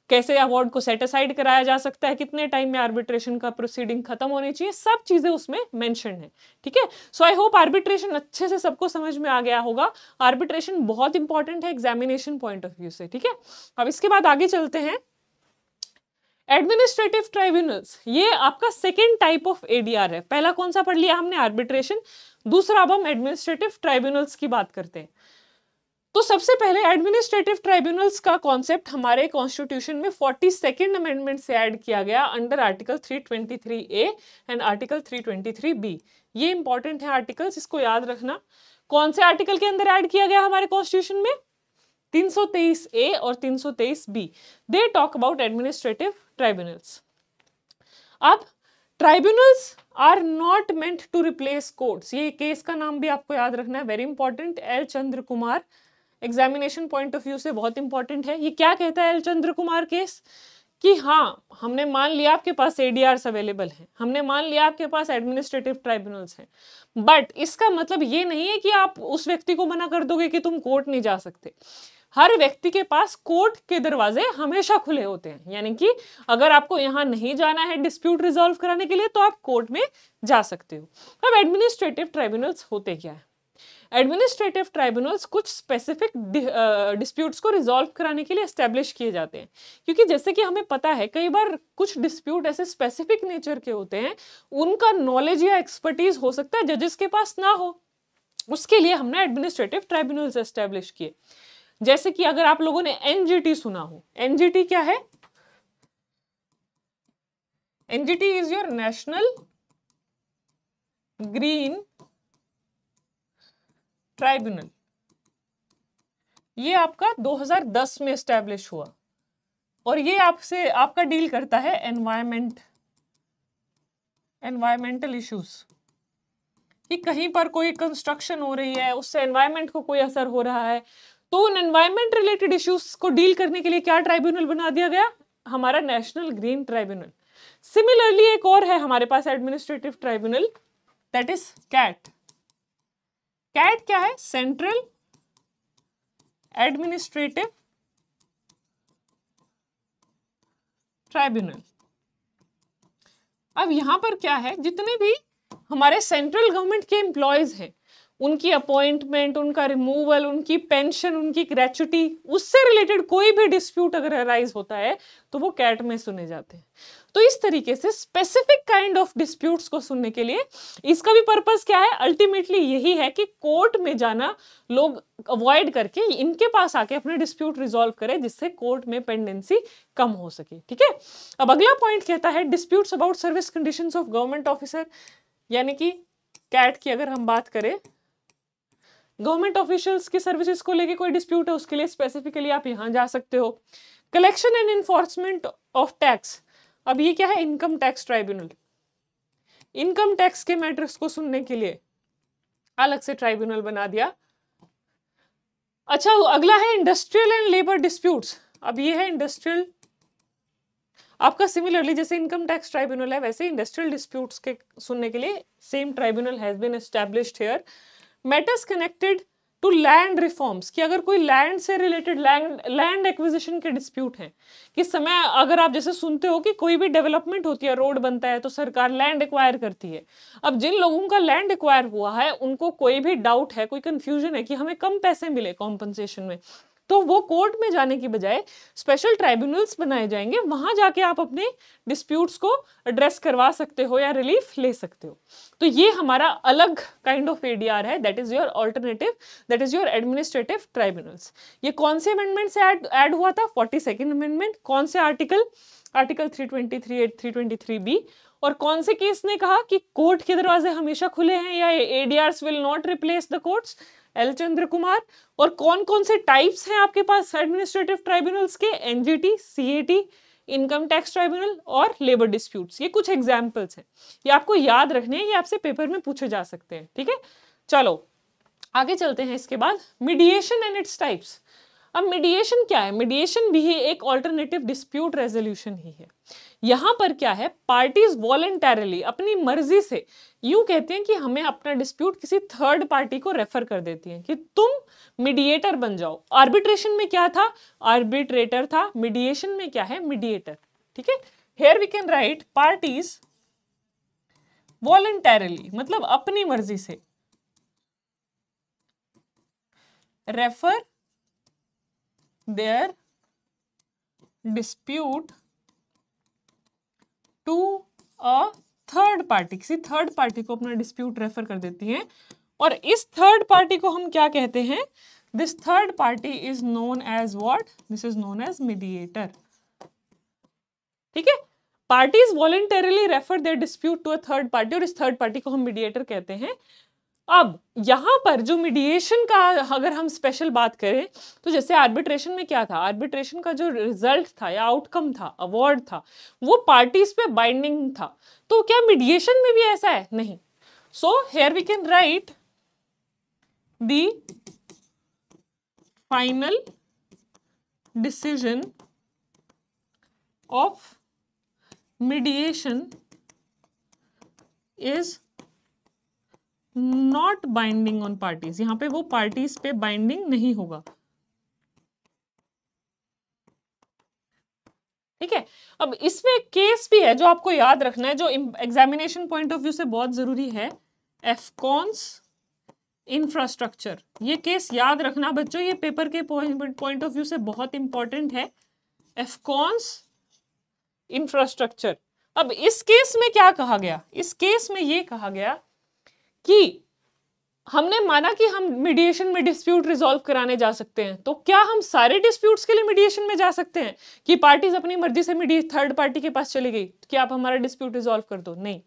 कैसे अवार्ड को सेटिसाइड कराया जा सकता है कितने टाइम में आर्बिट्रेशन का प्रोसीडिंग खत्म होनी चाहिए सब चीज़ें उसमें मेंशन है ठीक है सो आई होप आर्बिट्रेशन अच्छे से सबको समझ में आ गया होगा आर्बिट्रेशन बहुत इंपॉर्टेंट है एग्जामिनेशन पॉइंट ऑफ व्यू से ठीक है अब इसके बाद आगे चलते हैं एडमिनिस्ट्रेटिव ट्राइब्यूनल्स ये आपका सेकेंड टाइप ऑफ एडीआर है पहला कौन सा पढ़ लिया हमने आर्बिट्रेशन दूसरा अब हम एडमिनिस्ट्रेटिव ट्राइब्यूनल्स की बात करते हैं तो सबसे पहले एडमिनिस्ट्रेटिव ट्राइब्यूनल्स का कॉन्सेप्ट हमारे कॉन्स्टिट्यूशन में फोर्टी सेकेंड अमेंडमेंट से ऐड किया गया under article 323 A and article 323 B ये इंपॉर्टेंट है आर्टिकल्स इसको याद रखना कौन से आर्टिकल के अंदर ऐड किया गया हमारे कॉन्स्टिट्यूशन में 323 ए और 323 B they talk about administrative tribunals अब tribunals are not meant to replace courts ये केस का नाम भी आपको याद रखना है very important L Chandra Kumar examination point of view से बहुत इंपॉर्टेंट है ये क्या कहता है एल चंद्र कुमार केस कि हाँ हमने मान लिया आपके पास एडीआर अवेलेबल हैं हमने मान लिया आपके पास एडमिनिस्ट्रेटिव ट्राइब्यूनल्स हैं बट इसका मतलब ये नहीं है कि आप उस व्यक्ति को मना कर दोगे कि तुम कोर्ट नहीं जा सकते हर व्यक्ति के पास कोर्ट के दरवाजे हमेशा खुले होते हैं यानी कि अगर आपको यहाँ नहीं जाना है डिस्प्यूट रिजोल्व कराने के लिए तो आप कोर्ट में जा सकते हो अब एडमिनिस्ट्रेटिव ट्राइब्यूनल्स होते क्या है एडमिनिस्ट्रेटिव ट्राइब्यूनल्स कुछ स्पेसिफिक डिस्प्यूट्स को रिजॉल्व कराने के लिए एस्टेब्लिश किए जाते हैं क्योंकि जैसे कि हमें पता है कई बार कुछ डिस्प्यूट ऐसे स्पेसिफिक नेचर के होते हैं उनका नॉलेज या एक्सपर्टीज हो सकता है जजेस के पास ना हो उसके लिए हमने एडमिनिस्ट्रेटिव ट्राइब्यूनल्स एस्टेब्लिश किए जैसे कि अगर आप लोगों ने एनजीटी सुना हो एनजीटी क्या है NGT is your national green tribunal ये आपका 2010 में स्टैब्लिश हुआ और ये आपसे आपका डील करता है एनवायरमेंट एनवायरमेंटल इश्यूज कि कहीं पर कोई कंस्ट्रक्शन हो रही है उससे एनवायरमेंट को कोई असर हो रहा है तो उन एनवायरमेंट रिलेटेड इश्यूज को डील करने के लिए क्या ट्राइब्यूनल बना दिया गया हमारा नेशनल ग्रीन ट्राइब्यूनल सिमिलरली एक और है हमारे पास administrative tribunal that is CAT CAT क्या है सेंट्रल एडमिनिस्ट्रेटिव ट्राइब्यूनल अब यहां पर क्या है जितने भी हमारे सेंट्रल गवर्नमेंट के एम्प्लॉयज हैं उनकी अपॉइंटमेंट उनका रिमूवल उनकी पेंशन उनकी ग्रेचुटी उससे रिलेटेड कोई भी डिस्प्यूट अगर अराइज होता है तो वो कैट में सुने जाते हैं तो इस तरीके से स्पेसिफिक काइंड ऑफ डिस्प्यूट्स को सुनने के लिए इसका भी पर्पस क्या है अल्टीमेटली यही है कि कोर्ट में जाना लोग अवॉइड करके इनके पास आके अपने डिस्प्यूट रिजोल्व करें जिससे कोर्ट में पेंडेंसी कम हो सके ठीक है अब अगला पॉइंट कहता है disputes about service conditions of government officer यानी कि कैट की अगर हम बात करें गवर्नमेंट ऑफिशियल्स की सर्विसेज को लेके कोई डिस्प्यूट है उसके लिए स्पेसिफिकली आप यहाँ जा सकते हो collection and enforcement of tax अब ये क्या है income tax tribunal income tax के मैटर्स को सुनने के लिए अलग से ट्राइब्यूनल बना दिया अच्छा अगला है इंडस्ट्रियल एंड लेबर डिस्प्यूट्स अब ये है इंडस्ट्रियल आपका सिमिलरली जैसे इनकम टैक्स ट्राइब्यूनल है वैसे इंडस्ट्रियल डिस्प्यूट्स के सुनने के लिए same tribunal has been established here matters connected to land reforms कि अगर कोई लैंड से रिलेटेड लैंड लैंड एक्विजिशन के डिस्प्यूट हैं किस समय अगर आप जैसे सुनते हो कि कोई भी डेवलपमेंट होती है रोड बनता है तो सरकार लैंड एक्वायर करती है अब जिन लोगों का लैंड एक्वायर हुआ है उनको कोई भी डाउट है कोई कंफ्यूजन है कि हमें कम पैसे मिले कॉम्पनसेशन में तो वो कोर्ट में जाने की बजाय स्पेशल ट्राइब्यूनल्स बनाए जाएंगे वहां जाके आप अपने डिस्प्यूट्स को एड्रेस करवा सकते हो या रिलीफ ले सकते हो तो ये हमारा अलग काइंड ऑफ एडीआर है that is your alternative that is your administrative tribunals ये कौन से अमेंडमेंट से ऐड हुआ था फोर्टी अमेंडमेंट कौन से article article three twenty B और कौन से केस ने कहा कि कोर्ट के दरवाजे हमेशा खुले हैं या ADR will not replace the courts L Chandra Kumar और कौन कौन से टाइप्स हैं आपके पास एडमिनिस्ट्रेटिव ट्राइब्यूनल्स के NGT CAT income tax tribunal और लेबर डिस्प्यूट्स ये कुछ एग्जाम्पल्स हैं ये आपको याद रखने हैं ये आपसे पेपर में पूछे जा सकते हैं ठीक है चलो आगे चलते हैं इसके बाद मीडिएशन एंड इट्स टाइप्स अब मीडिएशन क्या है मीडिएशन भी एक ऑल्टरनेटिव डिस्प्यूट रेजोल्यूशन ही है यहां पर क्या है पार्टीज वॉलेंटरली अपनी मर्जी से यूं कहते हैं कि हमें अपना डिस्प्यूट किसी थर्ड पार्टी को रेफर कर देती हैं कि तुम मीडिएटर बन जाओ आर्बिट्रेशन में क्या था आर्बिट्रेटर था मीडिएशन में क्या है मीडिएटर ठीक है here we can write parties voluntarily मतलब अपनी मर्जी से refer their dispute to a third party किसी थर्ड पार्टी को अपना डिस्प्यूट रेफर कर देती है और इस थर्ड पार्टी को हम क्या कहते हैं this third party is known as what this is known as mediator ठीक है parties voluntarily refer their dispute to a third party और इस थर्ड पार्टी को हम मीडिएटर कहते हैं अब यहाँ पर जो मीडिएशन का अगर हम स्पेशल बात करें तो जैसे आर्बिट्रेशन में क्या था आर्बिट्रेशन का जो रिजल्ट था या आउटकम था अवार्ड था वो पार्टीज पे बाइंडिंग था तो क्या मीडिएशन में भी ऐसा है नहीं so here we can write the final decision of mediation is not binding on parties यहां पे वो पार्टीज पे बाइंडिंग नहीं होगा ठीक है अब इसमें एक केस भी है जो आपको याद रखना है जो एग्जामिनेशन पॉइंट ऑफ व्यू से बहुत जरूरी है एफकॉन्स इंफ्रास्ट्रक्चर ये केस याद रखना बच्चों ये पेपर के पॉइंट ऑफ व्यू से बहुत इंपॉर्टेंट है एफकॉन्स इंफ्रास्ट्रक्चर अब इस केस में क्या कहा गया इस केस में ये कहा गया कि हमने माना कि हम मीडिएशन में डिस्प्यूट रिजॉल्व कराने जा सकते हैं तो क्या हम सारे डिस्प्यूट्स के लिए मीडिएशन में जा सकते हैं कि पार्टीज अपनी मर्जी से मीडिए थर्ड पार्टी के पास चली गई कि आप हमारा डिस्प्यूट रिजॉल्व कर दो नहीं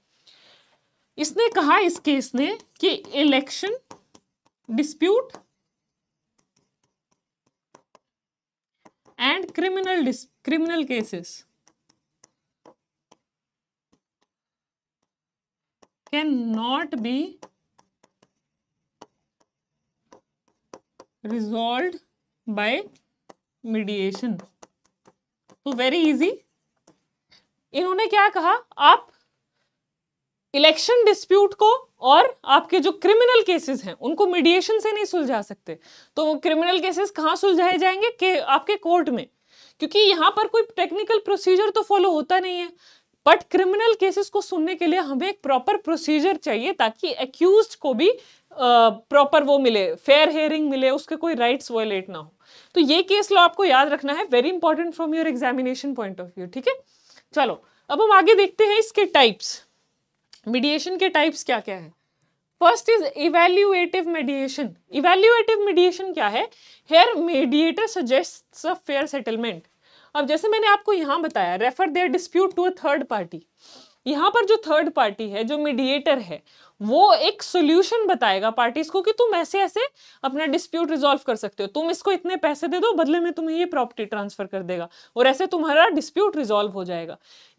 इसने कहा इस केस ने कि election dispute and criminal criminal cases can not be resolved by mediation तो very easy इन्होंने क्या कहा आप इलेक्शन डिस्प्यूट को और आपके जो क्रिमिनल केसेस हैं उनको मीडिएशन से नहीं सुलझा सकते तो क्रिमिनल केसेस कहाँ सुलझाए जाएंगे के आपके कोर्ट में क्योंकि यहाँ पर कोई टेक्निकल प्रोसीजर तो फॉलो होता नहीं है बट क्रिमिनल केसेस को सुनने के लिए हमें एक प्रॉपर प्रोसीजर चाहिए ताकि एक्यूज को भी प्रॉपर वो मिले फेयर हेयरिंग मिले उसके कोई राइट्स वोलेट ना हो तो ये केस लॉ आपको याद रखना है very important from your examination point of view ठीक है चलो अब हम आगे देखते हैं इसके टाइप्स मीडिएशन के टाइप्स क्या क्या है first is evaluative mediation evaluative mediation क्या है here mediator suggest a fair settlement अब जैसे मैंने आपको यहाँ बताया refer their dispute to a third party यहाँ पर जो थर्ड पार्टी है जो मीडिएटर है वो एक सोल्यूशन बताएगा पार्टीज को कि तुम ऐसे ऐसे अपना डिस्प्यूट रिजोल्व कर सकते हो तुम इसको इतने पैसे दे दो बदले में तुम्हें ये प्रॉपर्टी ट्रांसफर कर देगा और ऐसे तुम्हारा डिस्प्यूट रिजोल्व हो जाएगा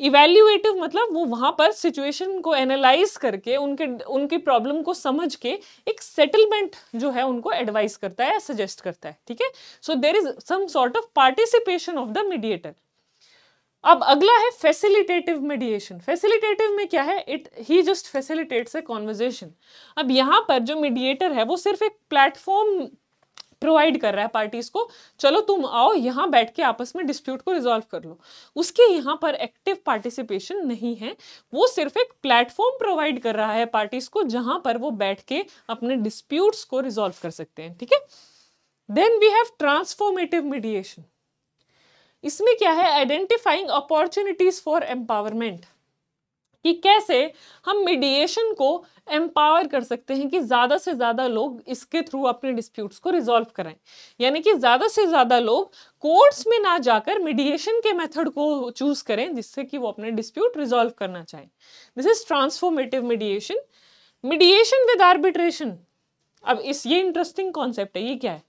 इवेल्यूएटिव मतलब वो वहां पर सिचुएशन को एनालाइज करके उनके उनकी प्रॉब्लम को समझ के एक सेटलमेंट जो है उनको एडवाइस करता है सजेस्ट करता है ठीक है so there is some sort of participation of the mediator अब अगला है फैसिलिटेटिव मीडिएशन फैसिलिटेटिव में क्या है it he just facilitates a conversation अब यहाँ पर जो मीडिएटर है वो सिर्फ एक प्लेटफॉर्म प्रोवाइड कर रहा है पार्टीज को चलो तुम आओ यहाँ बैठ के आपस में डिस्प्यूट को रिजॉल्व कर लो उसके यहाँ पर एक्टिव पार्टिसिपेशन नहीं है वो सिर्फ एक प्लेटफॉर्म प्रोवाइड कर रहा है पार्टीज को जहाँ पर वो बैठ के अपने डिस्प्यूट्स को रिजॉल्व कर सकते हैं ठीक है then we have transformative mediation इसमें क्या है आइडेंटिफाइंग अपॉर्चुनिटीज फॉर एम्पावरमेंट कि कैसे हम मीडिएशन को एम्पावर कर सकते हैं कि ज़्यादा से ज़्यादा लोग इसके थ्रू अपने डिस्प्यूट्स को रिजॉल्व करें यानी कि ज़्यादा से ज़्यादा लोग कोर्ट्स में ना जाकर मीडिएशन के मेथड को चूज़ करें जिससे कि वो अपने डिस्प्यूट रिजॉल्व करना चाहें this is transformative mediation mediation with arbitration अब इस ये इंटरेस्टिंग कॉन्सेप्ट है ये क्या है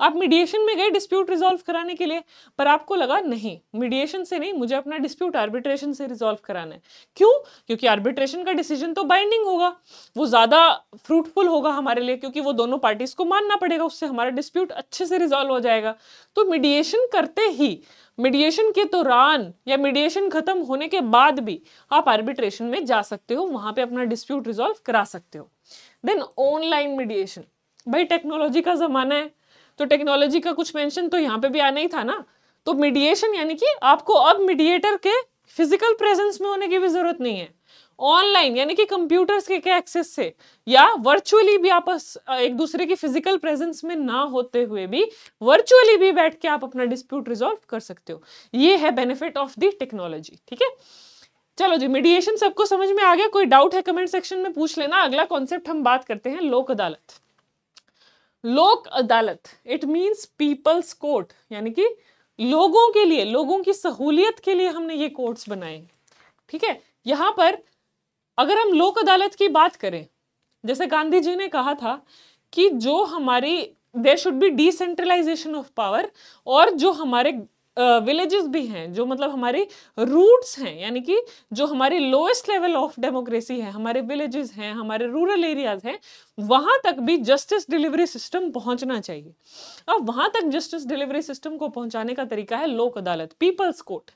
आप मीडिएशन में गए डिस्प्यूट रिजॉल्व कराने के लिए पर आपको लगा नहीं मीडिएशन से नहीं मुझे अपना डिस्प्यूट आर्बिट्रेशन से रिजोल्व कराना है क्यों क्योंकि आर्बिट्रेशन का डिसीजन तो बाइंडिंग होगा वो ज़्यादा फ्रूटफुल होगा हमारे लिए क्योंकि वो दोनों पार्टीज़ को मानना पड़ेगा उससे हमारा डिस्प्यूट अच्छे से रिजोल्व हो जाएगा तो मीडिएशन करते ही मीडिएशन के दौरान या मीडिएशन खत्म होने के बाद भी आप आर्बिट्रेशन में जा सकते हो वहां पे अपना डिस्प्यूट रिजोल्व करा सकते हो देन ऑनलाइन मीडिएशन भाई टेक्नोलॉजी का ज़माना है तो टेक्नोलॉजी का कुछ मेंशन तो यहाँ पे भी आना ही था ना तो मीडिएशन यानी कि आपको अब मीडिएटर के फिजिकल प्रेजेंस में होने की भी जरूरत नहीं है ऑनलाइन यानी कि कंप्यूटर्स के क्या एक्सेस से या वर्चुअली भी आप एक दूसरे की फिजिकल प्रेजेंस में ना होते हुए भी वर्चुअली भी बैठ के आप अपना डिस्प्यूट रिजोल्व कर सकते हो ये है बेनिफिट ऑफ द टेक्नोलॉजी ठीक है चलो जी मीडिएशन सबको समझ में आ गया कोई डाउट है कमेंट सेक्शन में पूछ लेना अगला कॉन्सेप्ट हम बात करते हैं लोक अदालत लोक अदालत इट मीन्स पीपल्स कोर्ट यानी कि लोगों के लिए लोगों की सहूलियत के लिए हमने ये कोर्ट्स बनाए ठीक है यहां पर अगर हम लोक अदालत की बात करें जैसे गांधी जी ने कहा था कि जो हमारी there should be decentralisation of power और जो हमारे विलेजेस भी हैं जो मतलब हमारी रूट्स हैं यानी कि जो हमारे लोएस्ट लेवल ऑफ डेमोक्रेसी है हमारे विलेजेस हैं हमारे रूरल एरियाज हैं वहाँ तक भी जस्टिस डिलीवरी सिस्टम पहुँचना चाहिए अब वहाँ तक जस्टिस डिलीवरी सिस्टम को पहुँचाने का तरीका है Lok Adalat peoples court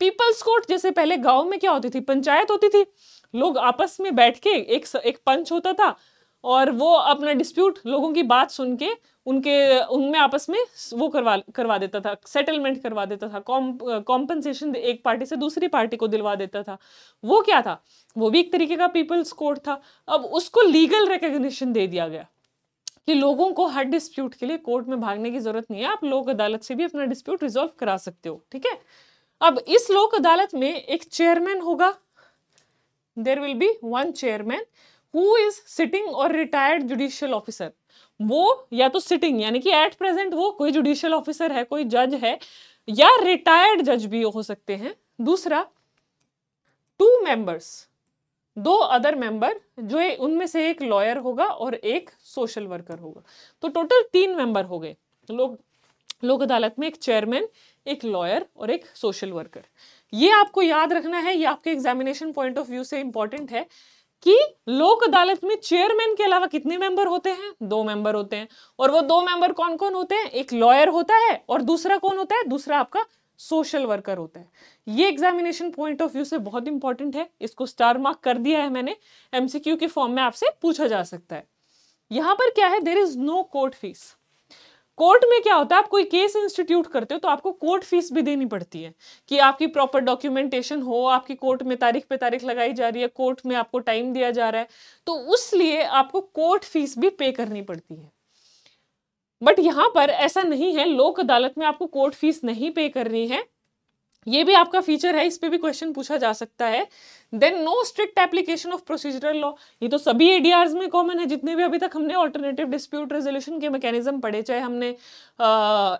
peoples court जैसे पहले गाँव में क्या होती थी पंचायत होती थी लोग आपस में बैठ के एक एक पंच होता था और वो अपना डिस्प्यूट लोगों की बात सुन के उनके उनमें आपस में वो करवा करवा देता था सेटलमेंट करवा देता था कॉम्पनसेशन एक पार्टी से दूसरी पार्टी को दिलवा देता था वो क्या था वो भी एक तरीके का पीपल्स कोर्ट था अब उसको लीगल रिकग्निशन दे दिया गया कि लोगों को हर डिस्प्यूट के लिए कोर्ट में भागने की जरूरत नहीं है आप लोक अदालत से भी अपना डिस्प्यूट रिजोल्व करा सकते हो ठीक है अब इस लोक अदालत में एक चेयरमैन होगा there will be one chairman who is sitting और रिटायर्ड जुडिशियल ऑफिसर वो या तो सिटिंग यानी कि एट प्रेजेंट वो कोई जुडिशियल ऑफिसर है कोई जज है या रिटायर्ड जज भी हो सकते हैं दूसरा टू मेंबर्स दो अदर मेंबर जो उनमें से एक लॉयर होगा और एक सोशल वर्कर होगा तो टोटल तीन मेंबर हो गए लोग लोक अदालत में एक चेयरमैन एक लॉयर और एक सोशल वर्कर ये आपको याद रखना है ये आपके एग्जामिनेशन पॉइंट ऑफ व्यू से इंपॉर्टेंट है कि लोक अदालत में चेयरमैन के अलावा कितने मेंबर होते हैं दो मेंबर होते हैं और वो दो मेंबर कौन कौन होते हैं एक लॉयर होता है और दूसरा कौन होता है दूसरा आपका सोशल वर्कर होता है ये एग्जामिनेशन पॉइंट ऑफ व्यू से बहुत इंपॉर्टेंट है इसको स्टार मार्क कर दिया है मैंने एमसीक्यू के फॉर्म में आपसे पूछा जा सकता है यहां पर क्या है there is no court fees court में क्या होता है आप कोई केस इंस्टीट्यूट करते हो तो आपको कोर्ट फीस भी देनी पड़ती है कि आपकी प्रॉपर डॉक्यूमेंटेशन हो आपकी कोर्ट में तारीख पे तारीख लगाई जा रही है कोर्ट में आपको टाइम दिया जा रहा है तो उस लिए आपको कोर्ट फीस भी पे करनी पड़ती है बट यहां पर ऐसा नहीं है लोक अदालत में आपको कोर्ट फीस नहीं पे करनी है ये भी आपका फीचर है इस पर भी क्वेश्चन पूछा जा सकता है then no strict application of procedural law ये तो सभी एडीआर में कॉमन है जितने भी अभी तक हमने ऑल्टरनेटिव डिस्प्यूट रेजोल्यूशन के मैकेनिज्म पढ़े चाहे हमने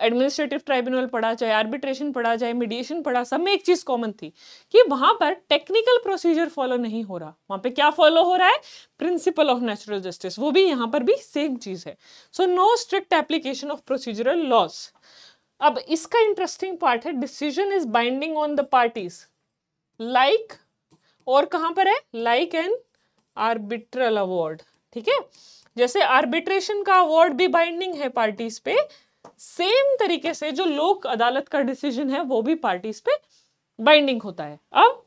एडमिनिस्ट्रेटिव ट्राइब्यूनल पढ़ा चाहे आर्बिट्रेशन पढ़ा चाहे मीडिएशन पढ़ा सब में एक चीज कॉमन थी कि वहां पर टेक्निकल प्रोसीजर फॉलो नहीं हो रहा वहां पर क्या फॉलो हो रहा है प्रिंसिपल ऑफ नेचुरल जस्टिस वो भी यहाँ पर भी सेम चीज है so no strict application of procedural laws अब इसका इंटरेस्टिंग पार्ट है decision is binding on the parties like और कहां पर है लाइक एन आर्बिट्रल अवार्ड ठीक है जैसे आर्बिट्रेशन का अवार्ड भी बाइंडिंग है पार्टीज पे सेम तरीके से जो लोक अदालत का डिसीजन है वो भी पार्टीज पे बाइंडिंग होता है अब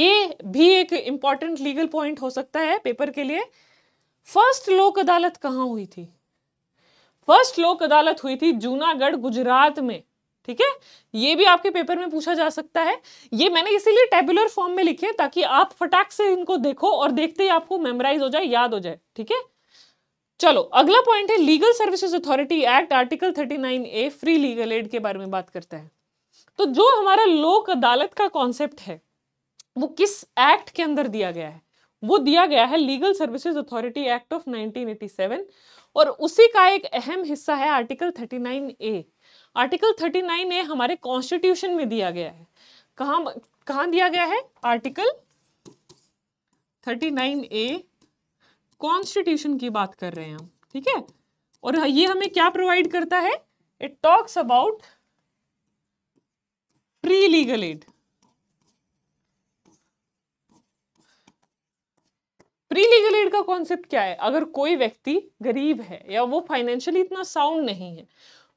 ये भी एक इंपॉर्टेंट लीगल पॉइंट हो सकता है पेपर के लिए फर्स्ट लोक अदालत कहाँ हुई थी फर्स्ट लोक अदालत हुई थी जूनागढ़ गुजरात में ठीक है ये भी आपके पेपर में पूछा जा सकता है ये मैंने इसीलिए टेबुलर फॉर्म में लिखे ताकि आप फटाक से इनको देखो और देखते ही आपको मेमोराइज हो जाए याद हो जाए ठीक है चलो अगला पॉइंट है legal services authority act article 39 A free legal aid के बारे में बात करता है तो जो हमारा लोक अदालत का कॉन्सेप्ट है वो किस एक्ट के अंदर दिया गया है वो दिया गया है legal services authority act of 1987 और उसी का एक अहम हिस्सा है आर्टिकल 39 ए आर्टिकल 39 ए हमारे कॉन्स्टिट्यूशन में दिया गया है कहाँ कहाँ दिया गया है आर्टिकल 39 ए कॉन्स्टिट्यूशन की बात कर रहे हैं हम ठीक है और ये हमें क्या प्रोवाइड करता है it talks about pre legal aid free legal aid का कॉन्सेप्ट क्या है अगर कोई व्यक्ति गरीब है या वो फाइनेंशियली इतना साउंड नहीं है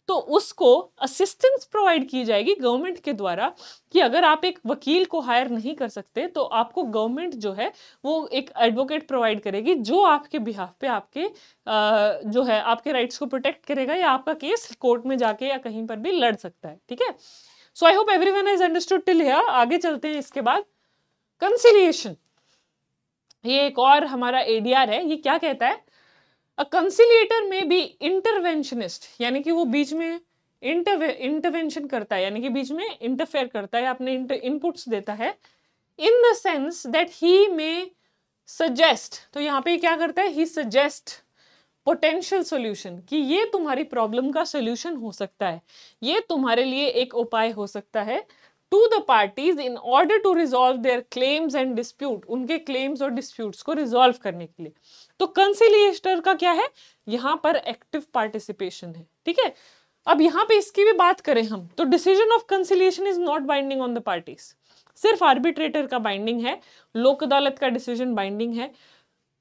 तो उसको असिस्टेंस प्रोवाइड की जाएगी गवर्नमेंट के द्वारा कि अगर आप एक वकील को हायर नहीं कर सकते तो आपको गवर्नमेंट जो है वो एक एडवोकेट प्रोवाइड करेगी जो आपके बिहाफ पे आपके आ, जो है आपके राइट्स को प्रोटेक्ट करेगा या आपका केस कोर्ट में जाके या कहीं पर भी लड़ सकता है ठीक है so I hope everyone is understood till आगे चलते हैं इसके बाद कंसिलिएशन ये एक और हमारा एडीआर है ये क्या कहता है अ कंसिलिएटर में भी इंटरवेंशनिस्ट यानी कि वो बीच में इंटरवे इंटरवेंशन करता है यानी कि बीच में इंटरफेयर करता है अपने इनपुट्स देता है in the sense that he may suggest तो यहाँ पे क्या करता है ही सजेस्ट पोटेंशियल सोल्यूशन कि ये तुम्हारी प्रॉब्लम का सोल्यूशन हो सकता है ये तुम्हारे लिए एक उपाय हो सकता है to the parties in order to resolve their claims and dispute उनके क्लेम्स और डिस्प्यूट्स को रिजोल्व करने के लिए तो कंसिलिएटर का क्या है यहाँ पर एक्टिव पार्टिसिपेशन है ठीक है अब यहाँ पे इसकी भी बात करें हम तो decision of conciliation is not binding on the parties सिर्फ आर्बिट्रेटर का बाइंडिंग है लोक अदालत का डिसीजन बाइंडिंग है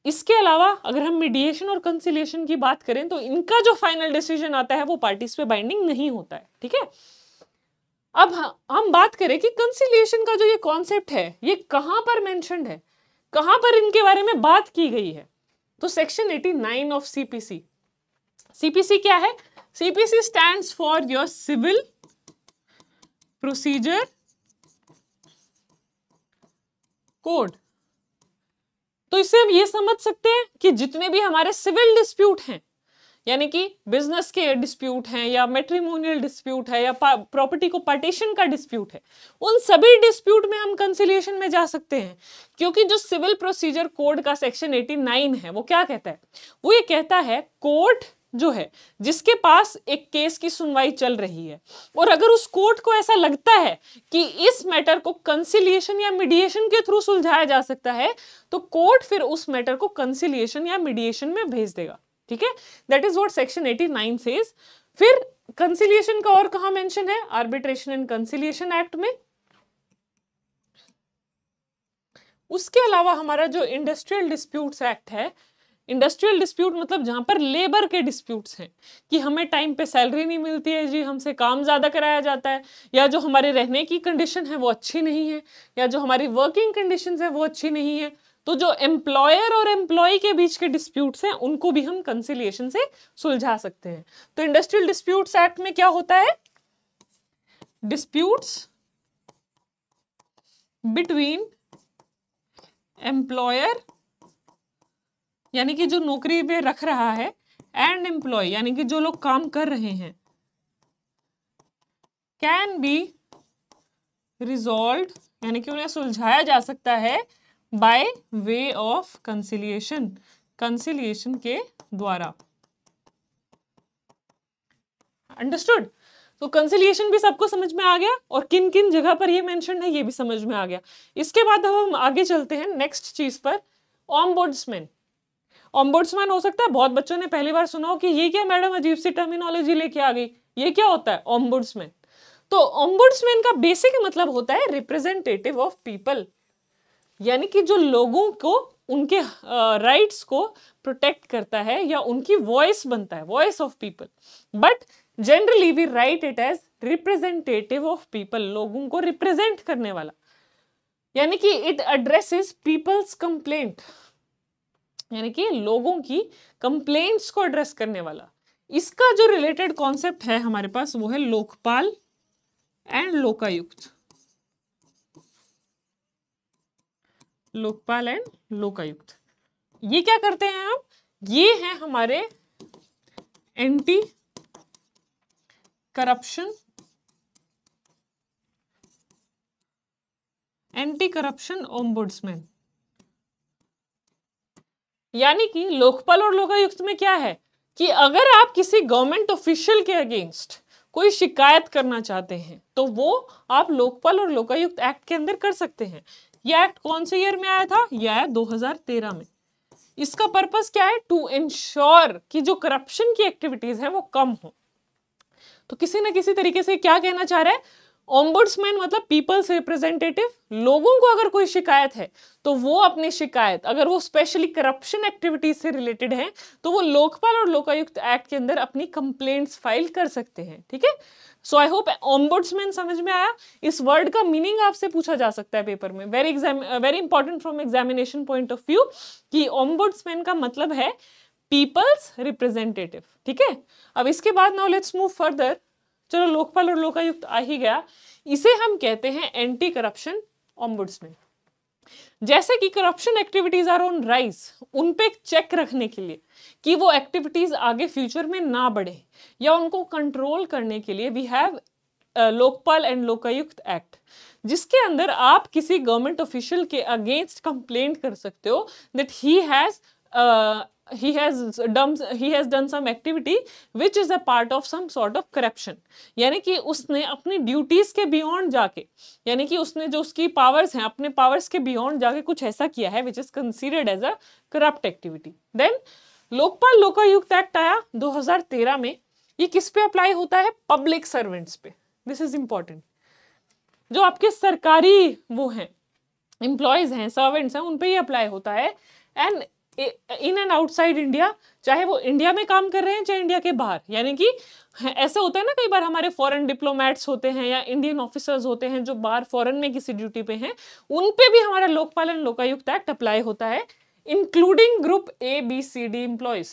इसके अलावा अगर हम मीडिएशन और कंसिलिएशन की बात करें तो इनका जो फाइनल डिसीजन आता है वो पार्टीज पे बाइंडिंग नहीं होता है ठीक है अब हम बात करें कि कंसिलियेशन का जो ये कॉन्सेप्ट है ये कहाँ पर मैंशनड है कहाँ पर इनके बारे में बात की गई है तो सेक्शन 89 ऑफ सीपीसी सीपीसी क्या है CPC stands for your civil procedure code तो इससे हम ये समझ सकते हैं कि जितने भी हमारे सिविल डिस्प्यूट हैं यानी कि बिजनेस के डिस्प्यूट हैं या मेट्रीमोनियल डिस्प्यूट है या प्रॉपर्टी को पार्टीशन का डिस्प्यूट है उन सभी डिस्प्यूट में हम कंसिलियेशन में जा सकते हैं क्योंकि जो सिविल प्रोसीजर कोड का सेक्शन 89 है वो क्या कहता है वो ये कहता है कोर्ट जो है जिसके पास एक केस की सुनवाई चल रही है और अगर उस कोर्ट को ऐसा लगता है कि इस मैटर को कंसिलिएशन या मीडिएशन के थ्रू सुलझाया जा सकता है तो कोर्ट फिर उस मैटर को कंसिलिएशन या मीडिएशन में भेज देगा ठीक है that is what section eighty nine says फिर कंसिलियेशन का और कहा मेंशन है आर्बिट्रेशन एंड कंसिलियेशन एक्ट में उसके अलावा हमारा जो इंडस्ट्रियल डिस्प्यूट्स एक्ट है इंडस्ट्रियल डिस्प्यूट मतलब जहां पर लेबर के डिस्प्यूट्स हैं कि हमें टाइम पे सैलरी नहीं मिलती है जी हमसे काम ज़्यादा कराया जाता है या जो हमारे रहने की कंडीशन है वो अच्छी नहीं है या जो हमारी वर्किंग कंडीशन है वो अच्छी नहीं है तो जो एम्प्लॉयर और एम्प्लॉय के बीच के डिस्प्यूट्स हैं उनको भी हम कंसिलियेशन से सुलझा सकते हैं तो इंडस्ट्रियल डिस्प्यूट्स एक्ट में क्या होता है डिस्प्यूट्स बिटवीन एम्प्लॉयर यानी कि जो नौकरी पे रख रहा है एंड एम्प्लॉय यानी कि जो लोग काम कर रहे हैं कैन बी रिजॉल्व यानी कि उन्हें सुलझाया जा सकता है by way of conciliation conciliation के द्वारा अंडरस्टूड तो कंसिलिएशन भी सबको समझ में आ गया और किन किन जगह पर ये मेंशन है ये भी समझ में आ गया इसके बाद अब हम आगे चलते हैं नेक्स्ट चीज पर ऑम्बोर्ड्समैन ऑम्बोर्ड्समैन हो सकता है बहुत बच्चों ने पहली बार सुना हो कि ये क्या मैडम अजीब सी टर्मिनोलॉजी लेके आ गई ये क्या होता है ऑम्बोर्ड्समैन तो ऑम्बोर्ड्समैन का बेसिक मतलब होता है रिप्रेजेंटेटिव ऑफ पीपल यानी कि जो लोगों को उनके राइट्स को प्रोटेक्ट करता है या उनकी वॉइस बनता है voice of people but generally we write it as representative of people लोगों को रिप्रेजेंट करने वाला यानी कि इट एड्रेसेस पीपल्स कंप्लेंट यानी कि लोगों की कंप्लेंट्स को एड्रेस करने वाला इसका जो रिलेटेड कॉन्सेप्ट है हमारे पास वो है लोकपाल एंड लोकायुक्त लोकपाल एंड लोकायुक्त ये क्या करते हैं हम ये हैं हमारे anti corruption anti corruption ombudsman यानी कि लोकपाल और लोकायुक्त में क्या है कि अगर आप किसी गवर्नमेंट ऑफिशियल के अगेंस्ट कोई शिकायत करना चाहते हैं तो वो आप लोकपाल और लोकायुक्त एक्ट के अंदर कर सकते हैं ये एक्ट कौन से ईयर में आया था यह आया 2013 में इसका पर्पस क्या है टू इंश्योर कि जो करप्शन की एक्टिविटीज है वो कम हो तो किसी ना किसी तरीके से क्या कहना चाह रहा है ऑम्बुड्समैन मतलब पीपल्स रिप्रेजेंटेटिव लोगों को अगर कोई शिकायत है तो वो अपनी शिकायत अगर वो स्पेशली करप्शन एक्टिविटीज से रिलेटेड है तो वो लोकपाल और लोकायुक्त एक्ट के अंदर अपनी कंप्लेंट्स फाइल कर सकते हैं ठीक है थीके? सो आई होप ऑम्बुड्समैन समझ में आया इस वर्ड का मीनिंग आपसे पूछा जा सकता है पेपर में very exam very important from examination point of view कि ऑम्बुड्समैन का मतलब है पीपल्स रिप्रेजेंटेटिव ठीक है अब इसके बाद नाउ लेट्स मूव फर्दर चलो लोकपाल और लोकायुक्त आ ही गया इसे हम कहते हैं एंटी करप्शन ओम्बुड्समैन जैसे कि corruption activities are on rise उन पे चेक रखने के लिए कि वो एक्टिविटीज आगे फ्यूचर में ना बढ़े या उनको कंट्रोल करने के लिए we have Lokpal and Lokayukta act जिसके अंदर आप किसी गवर्नमेंट ऑफिशियल के अगेंस्ट कंप्लेंट कर सकते हो that he has he has done he has done some activity which is a part of some sort of corruption yani ki usne apni duties ke beyond jaake yani ki usne jo uski powers hain apne powers ke beyond jaake kuch aisa kiya hai which is considered as a corrupt activity then lokpal lokayukt act aaya 2013 mein ye kis pe apply hota hai public servants pe this is important jo aapke sarkari wo hain employees hain servants hain un pe ये apply hota hai and in and outside India चाहे वो India में काम कर रहे हैं चाहे India के बाहर यानी कि ऐसा होता है ना कई बार हमारे फॉरेन डिप्लोमेट्स होते हैं या इंडियन ऑफिसर्स होते हैं जो बाहर फॉरेन में किसी ड्यूटी पे हैं उन पे भी हमारा Lokpal and Lokayukta act apply होता है including group A B C D employees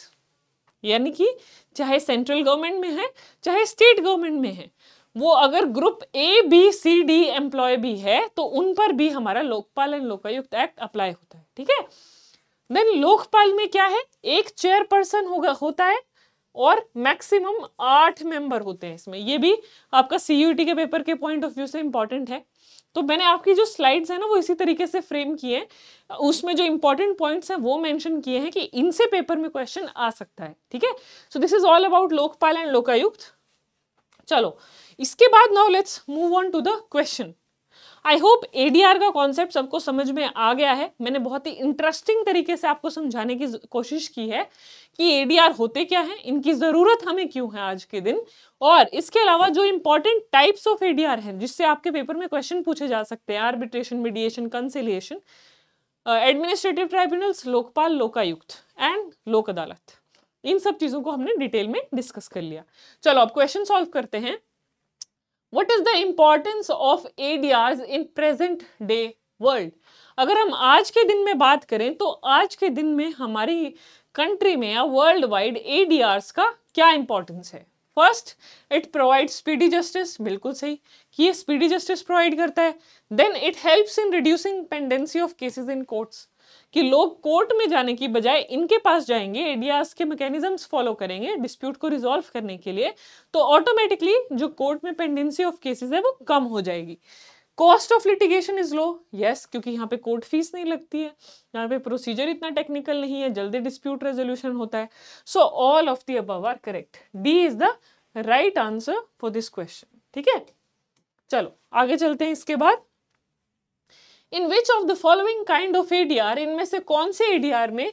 यानी कि चाहे सेंट्रल गवर्नमेंट में है चाहे स्टेट गवर्नमेंट में है वो अगर group A B C D employee भी है तो उन पर भी हमारा Lokpal and Lokayukta act apply होता है ठीक है देन लोकपाल में क्या है एक चेयरपर्सन होगा होता है और मैक्सिमम आठ मेंबर होते हैं इसमें ये भी आपका सीयूटी के पेपर के पॉइंट ऑफ व्यू से इंपॉर्टेंट है तो मैंने आपकी जो स्लाइड्स है ना वो इसी तरीके से फ्रेम किए हैं उसमें जो इंपॉर्टेंट पॉइंट्स हैं वो मेंशन किए हैं कि इनसे पेपर में क्वेश्चन आ सकता है ठीक है so this is all about Lokpal and Lokayukta चलो इसके बाद now let's move on to the question I hope ADR का कॉन्सेप्ट सबको समझ में आ गया है मैंने बहुत ही इंटरेस्टिंग तरीके से आपको समझाने की कोशिश की है कि एडीआर होते क्या हैं इनकी ज़रूरत हमें क्यों है आज के दिन और इसके अलावा जो इंपॉर्टेंट टाइप्स ऑफ एडीआर हैं जिससे आपके पेपर में क्वेश्चन पूछे जा सकते हैं arbitration mediation conciliation administrative tribunals Lokpal Lokayukta and Lok Adalat इन सब चीज़ों को हमने डिटेल में डिस्कस कर लिया चलो अब क्वेश्चन सॉल्व करते हैं what is the importance of ADRs in present day world अगर हम आज के दिन में बात करें तो आज के दिन में हमारी कंट्री में या वर्ल्ड वाइड एडीआरस का क्या इंपॉर्टेंस है first it provide speedy justice बिल्कुल सही कि ये स्पीडी जस्टिस प्रोवाइड करता है then it helps in reducing pendency of cases in courts कि लोग कोर्ट में जाने की बजाय इनके पास जाएंगे एडियास के मैकेनिज्म फॉलो करेंगे डिस्प्यूट को रिजॉल्व करने के लिए तो ऑटोमेटिकली जो कोर्ट में पेंडेंसी ऑफ केसेस है वो कम हो जाएगी cost of litigation is low yes क्योंकि यहाँ पे कोर्ट फीस नहीं लगती है यहाँ पे प्रोसीजर इतना टेक्निकल नहीं है जल्दी डिस्प्यूट रेजोल्यूशन होता है so all of the above are correct D is the right answer for this question ठीक है चलो आगे चलते हैं इसके बाद in which of the following kind of ADR इनमें से कौन से एडीआर में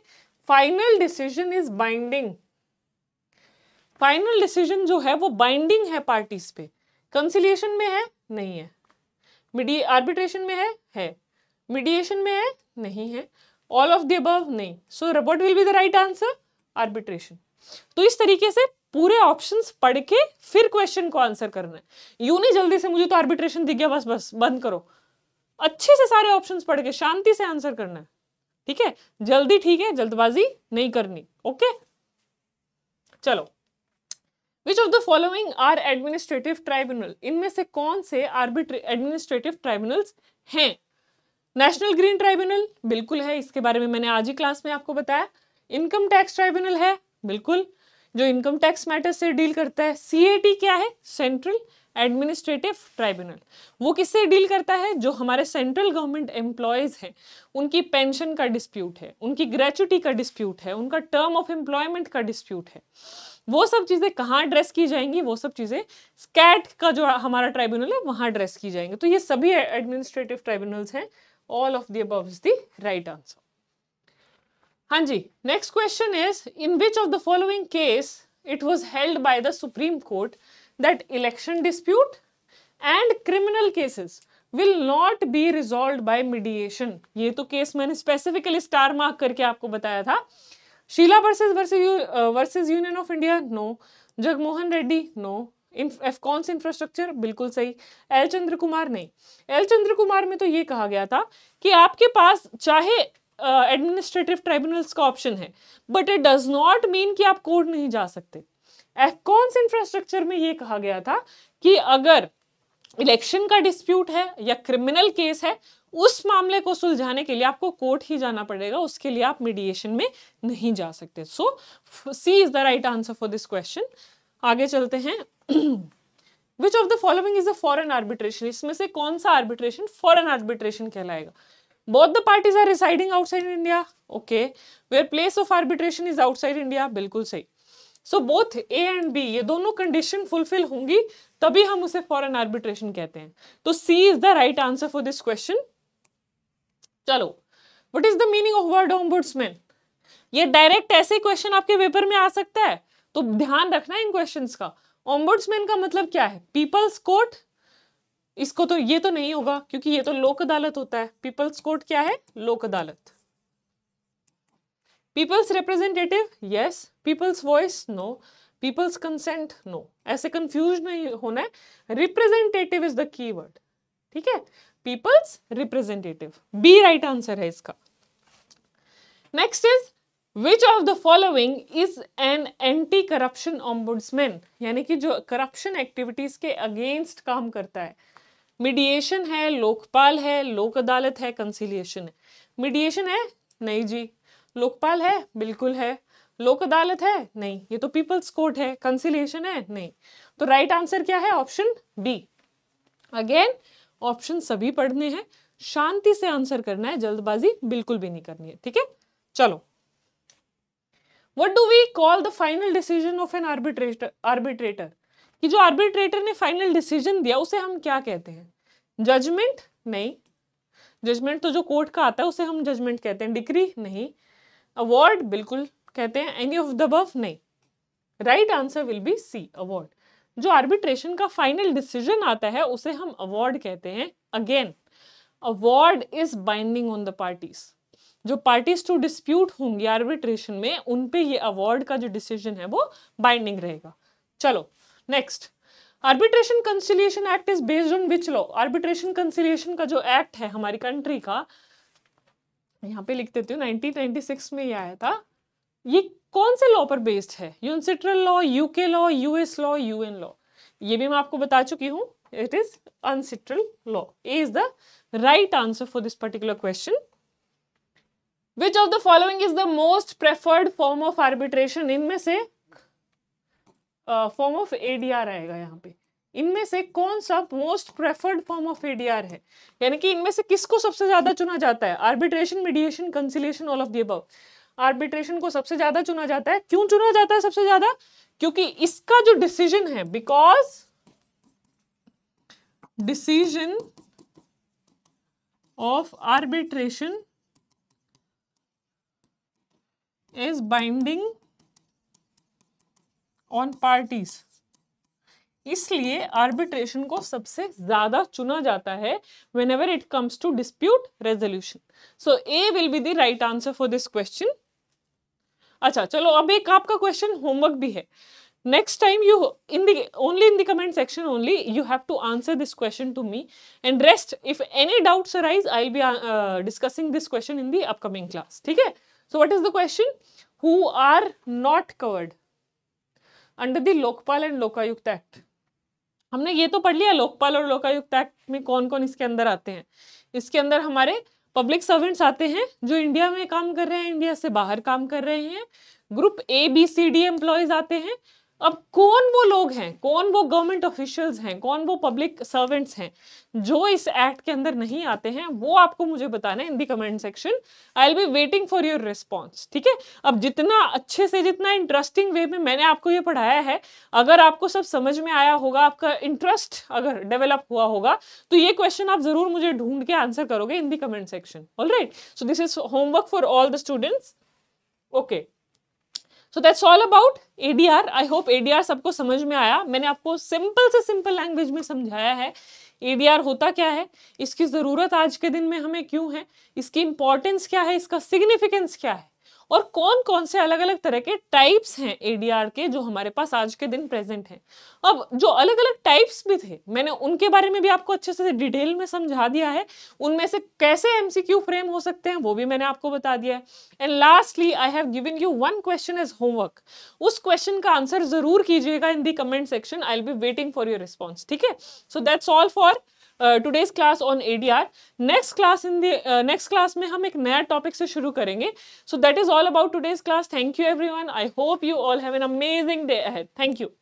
final decision is binding final decision जो है वो बाइंडिंग है पार्टीज पे कंसिलियेशन में है नहीं है मिडी आर्बिट्रेशन में है है मीडिएशन में है नहीं है ऑल ऑफ द अबव नहीं so robot will be the right answer arbitration तो इस तरीके से पूरे ऑप्शंस पढ़ के फिर क्वेश्चन को आंसर करना है यू नहीं जल्दी से मुझे तो आर्बिट्रेशन दिख गया बस बस बंद करो अच्छे से सारे ऑप्शन पढ़ के शांति से आंसर करना है ठीक है जल्दी ठीक है जल्दबाजी नहीं करनी ओके चलो which of the following are administrative tribunal इनमें से कौन से आर्बिट्री एडमिनिस्ट्रेटिव ट्राइब्यूनल्स हैं नेशनल ग्रीन ट्राइब्यूनल बिल्कुल है इसके बारे में मैंने आज ही क्लास में आपको बताया इनकम टैक्स ट्राइब्यूनल है बिल्कुल जो इनकम टैक्स मैटर से डील करता है सीएटी क्या है सेंट्रल एडमिनिस्ट्रेटिव ट्राइब्यूनल वो किससे डील करता है जो हमारे सेंट्रल गवर्नमेंट एम्प्लॉयज़ हैं उनकी पेंशन का डिस्प्यूट है उनकी ग्रेचुटी का डिस्प्यूट है उनका टर्म ऑफ एम्प्लॉयमेंट का डिस्प्यूट है वो सब चीज़ें कहाँ एड्रेस की जाएंगी वो सब चीज़ें स्कैट का जो हमारा ट्राइब्यूनल है वहाँ एड्रेस की जाएंगी तो ये सभी एडमिनिस्ट्रेटिव ट्राइब्यूनल्स हैं all of the above is the right answer हाँ जी next question is in which of the following case it was held by the supreme court that election dispute and criminal cases will not be resolved by mediation. ये तो case मैंने specifically star mark करके आपको बताया था Sheela versus versus union of India no Jagmohan Reddy no Afcons infrastructure बिल्कुल सही L Chandra Kumar नहीं एल चंद्र कुमार में तो ये कहा गया था कि आपके पास चाहे एडमिनिस्ट्रेटिव uh, ट्राइब्यूनल्स का ऑप्शन है but it does not mean कि आप कोर्ट नहीं जा सकते कौन से इंफ्रास्ट्रक्चर में ये कहा गया था कि अगर इलेक्शन का डिस्प्यूट है या क्रिमिनल केस है उस मामले को सुलझाने के लिए आपको कोर्ट ही जाना पड़ेगा उसके लिए आप मीडिएशन में नहीं जा सकते so C is the right answer for this question आगे चलते हैं which of the following is a foreign arbitration इसमें से कौन सा आर्बिट्रेशन फॉरन आर्बिट्रेशन कहलाएगा both the parties are residing outside India okay where place of arbitration is outside India बिल्कुल सही so both A and B ये दोनों condition fulfil होंगी तभी हम उसे फॉरन आर्बिट्रेशन कहते हैं तो C is the right answer for this question चलो what is the meaning of word ombudsman ये डायरेक्ट ऐसे क्वेश्चन आपके पेपर में आ सकता है तो ध्यान रखना इन क्वेश्चन का ऑम्बुड्समैन का मतलब क्या है पीपल्स कोर्ट इसको तो ये तो नहीं होगा क्योंकि ये तो लोक अदालत होता है पीपल्स कोर्ट क्या है Lok Adalat people's representative yes people's voice no people's consent no ऐसे कंफ्यूज नहीं होना है representative is the key word ठीक है people's representative B right answer है इसका next is which of the following is an anti corruption ombudsman यानी कि जो करप्शन एक्टिविटीज के अगेंस्ट काम करता है मीडिएशन है लोकपाल है लोक अदालत है कंसिलिएशन है मीडिएशन है नहीं जी लोकपाल है बिल्कुल है लोक अदालत है नहीं ये तो पीपल्स कोर्ट है कंसिलेशन है नहीं तो राइट right आंसर क्या है ऑप्शन बी अगेन ऑप्शन सभी पढ़ने हैं शांति से आंसर करना है जल्दबाजी बिल्कुल भी नहीं करनी है ठीक है चलो what do we call the final decision of an arbitrator arbitrator कि जो आर्बिट्रेटर ने फाइनल डिसीजन दिया उसे हम क्या कहते हैं जजमेंट नहीं जजमेंट तो जो कोर्ट का आता है उसे हम जजमेंट कहते हैं डिक्री नहीं अवार्ड बिल्कुल कहते हैं एनी ऑफ द बव नहीं right answer will be C award जो आर्बिट्रेशन का फाइनल डिसीजन आता है उसे हम अवार्ड कहते हैं again award is binding on the parties जो पार्टीज टू डिस्प्यूट होंगी आर्बिट्रेशन में उन पे ये अवार्ड का जो डिसीजन है वो बाइंडिंग रहेगा चलो next arbitration conciliation act is based on which law arbitration conciliation का जो एक्ट है हमारी कंट्री का यहाँ पे लिख देती हूँ 1996 में ये आया था ये कौन से लॉ पर बेस्ड है UNCITRAL law UK law US law UN law ये भी मैं आपको बता चुकी हूँ it is UNCITRAL law A is the right answer for this particular question which of the following is the most preferred form of arbitration इनमें से form of ADR आएगा यहाँ पे इनमें से कौन सा most preferred form of ADR है यानी कि इनमें से किसको सबसे ज्यादा चुना जाता है arbitration mediation conciliation all of the above arbitration को सबसे ज्यादा चुना जाता है क्यों चुना जाता है सबसे ज्यादा क्योंकि इसका जो डिसीजन है because decision of arbitration is binding on parties इसलिए आर्बिट्रेशन को सबसे ज्यादा चुना जाता है whenever it comes to dispute resolution so A will be the right answer for this question अच्छा चलो अब एक आपका क्वेश्चन होमवर्क भी है next time you in the in the section only you have to answer this question to me and rest if any doubts arise I B discussing this question in the upcoming class ठीक है so what is the question who are not covered under the Lokpal and Lokayukta act हमने ये तो पढ़ लिया लोकपाल और Lokayukta act में कौन कौन इसके अंदर आते हैं इसके अंदर हमारे पब्लिक सर्वेंट्स आते हैं जो इंडिया में काम कर रहे हैं इंडिया से बाहर काम कर रहे हैं group A B C D employees आते हैं अब कौन वो लोग हैं कौन वो गवर्नमेंट ऑफिशियल्स हैं कौन वो पब्लिक सर्वेंट्स हैं जो इस एक्ट के अंदर नहीं आते हैं वो आपको मुझे बताना है in the comment section I'll be waiting for your response ठीक है अब जितना अच्छे से जितना इंटरेस्टिंग वे में मैंने आपको ये पढ़ाया है अगर आपको सब समझ में आया होगा आपका इंटरेस्ट अगर डेवलप हुआ होगा तो ये क्वेश्चन आप जरूर मुझे ढूंढ के आंसर करोगे in the comment section all right so this is homework for all the students okay so that's all about ADR I hope ADR सबको समझ में आया मैंने आपको सिंपल से सिंपल लैंग्वेज में समझाया है एडीआर होता क्या है इसकी ज़रूरत आज के दिन में हमें क्यों है इसकी इंपॉर्टेंस क्या है इसका सिग्निफिकेंस क्या है और कौन कौन से अलग अलग तरह के टाइप्स हैं एडीआर के जो हमारे पास आज के दिन प्रेजेंट हैं अब जो अलग अलग टाइप्स भी थे मैंने उनके बारे में भी आपको अच्छे से डिटेल में समझा दिया है उनमें से कैसे एमसीक्यू फ्रेम हो सकते हैं वो भी मैंने आपको बता दिया है and lastly I have given you one question as homework उस क्वेश्चन का आंसर जरूर कीजिएगा in the comment section I will be waiting for your response ठीक है so that's all for today's class on A D R next class in the next class में हम एक नया टॉपिक से शुरू करेंगे so that is all about today's class thank you everyone I hope you all have an amazing day ahead thank you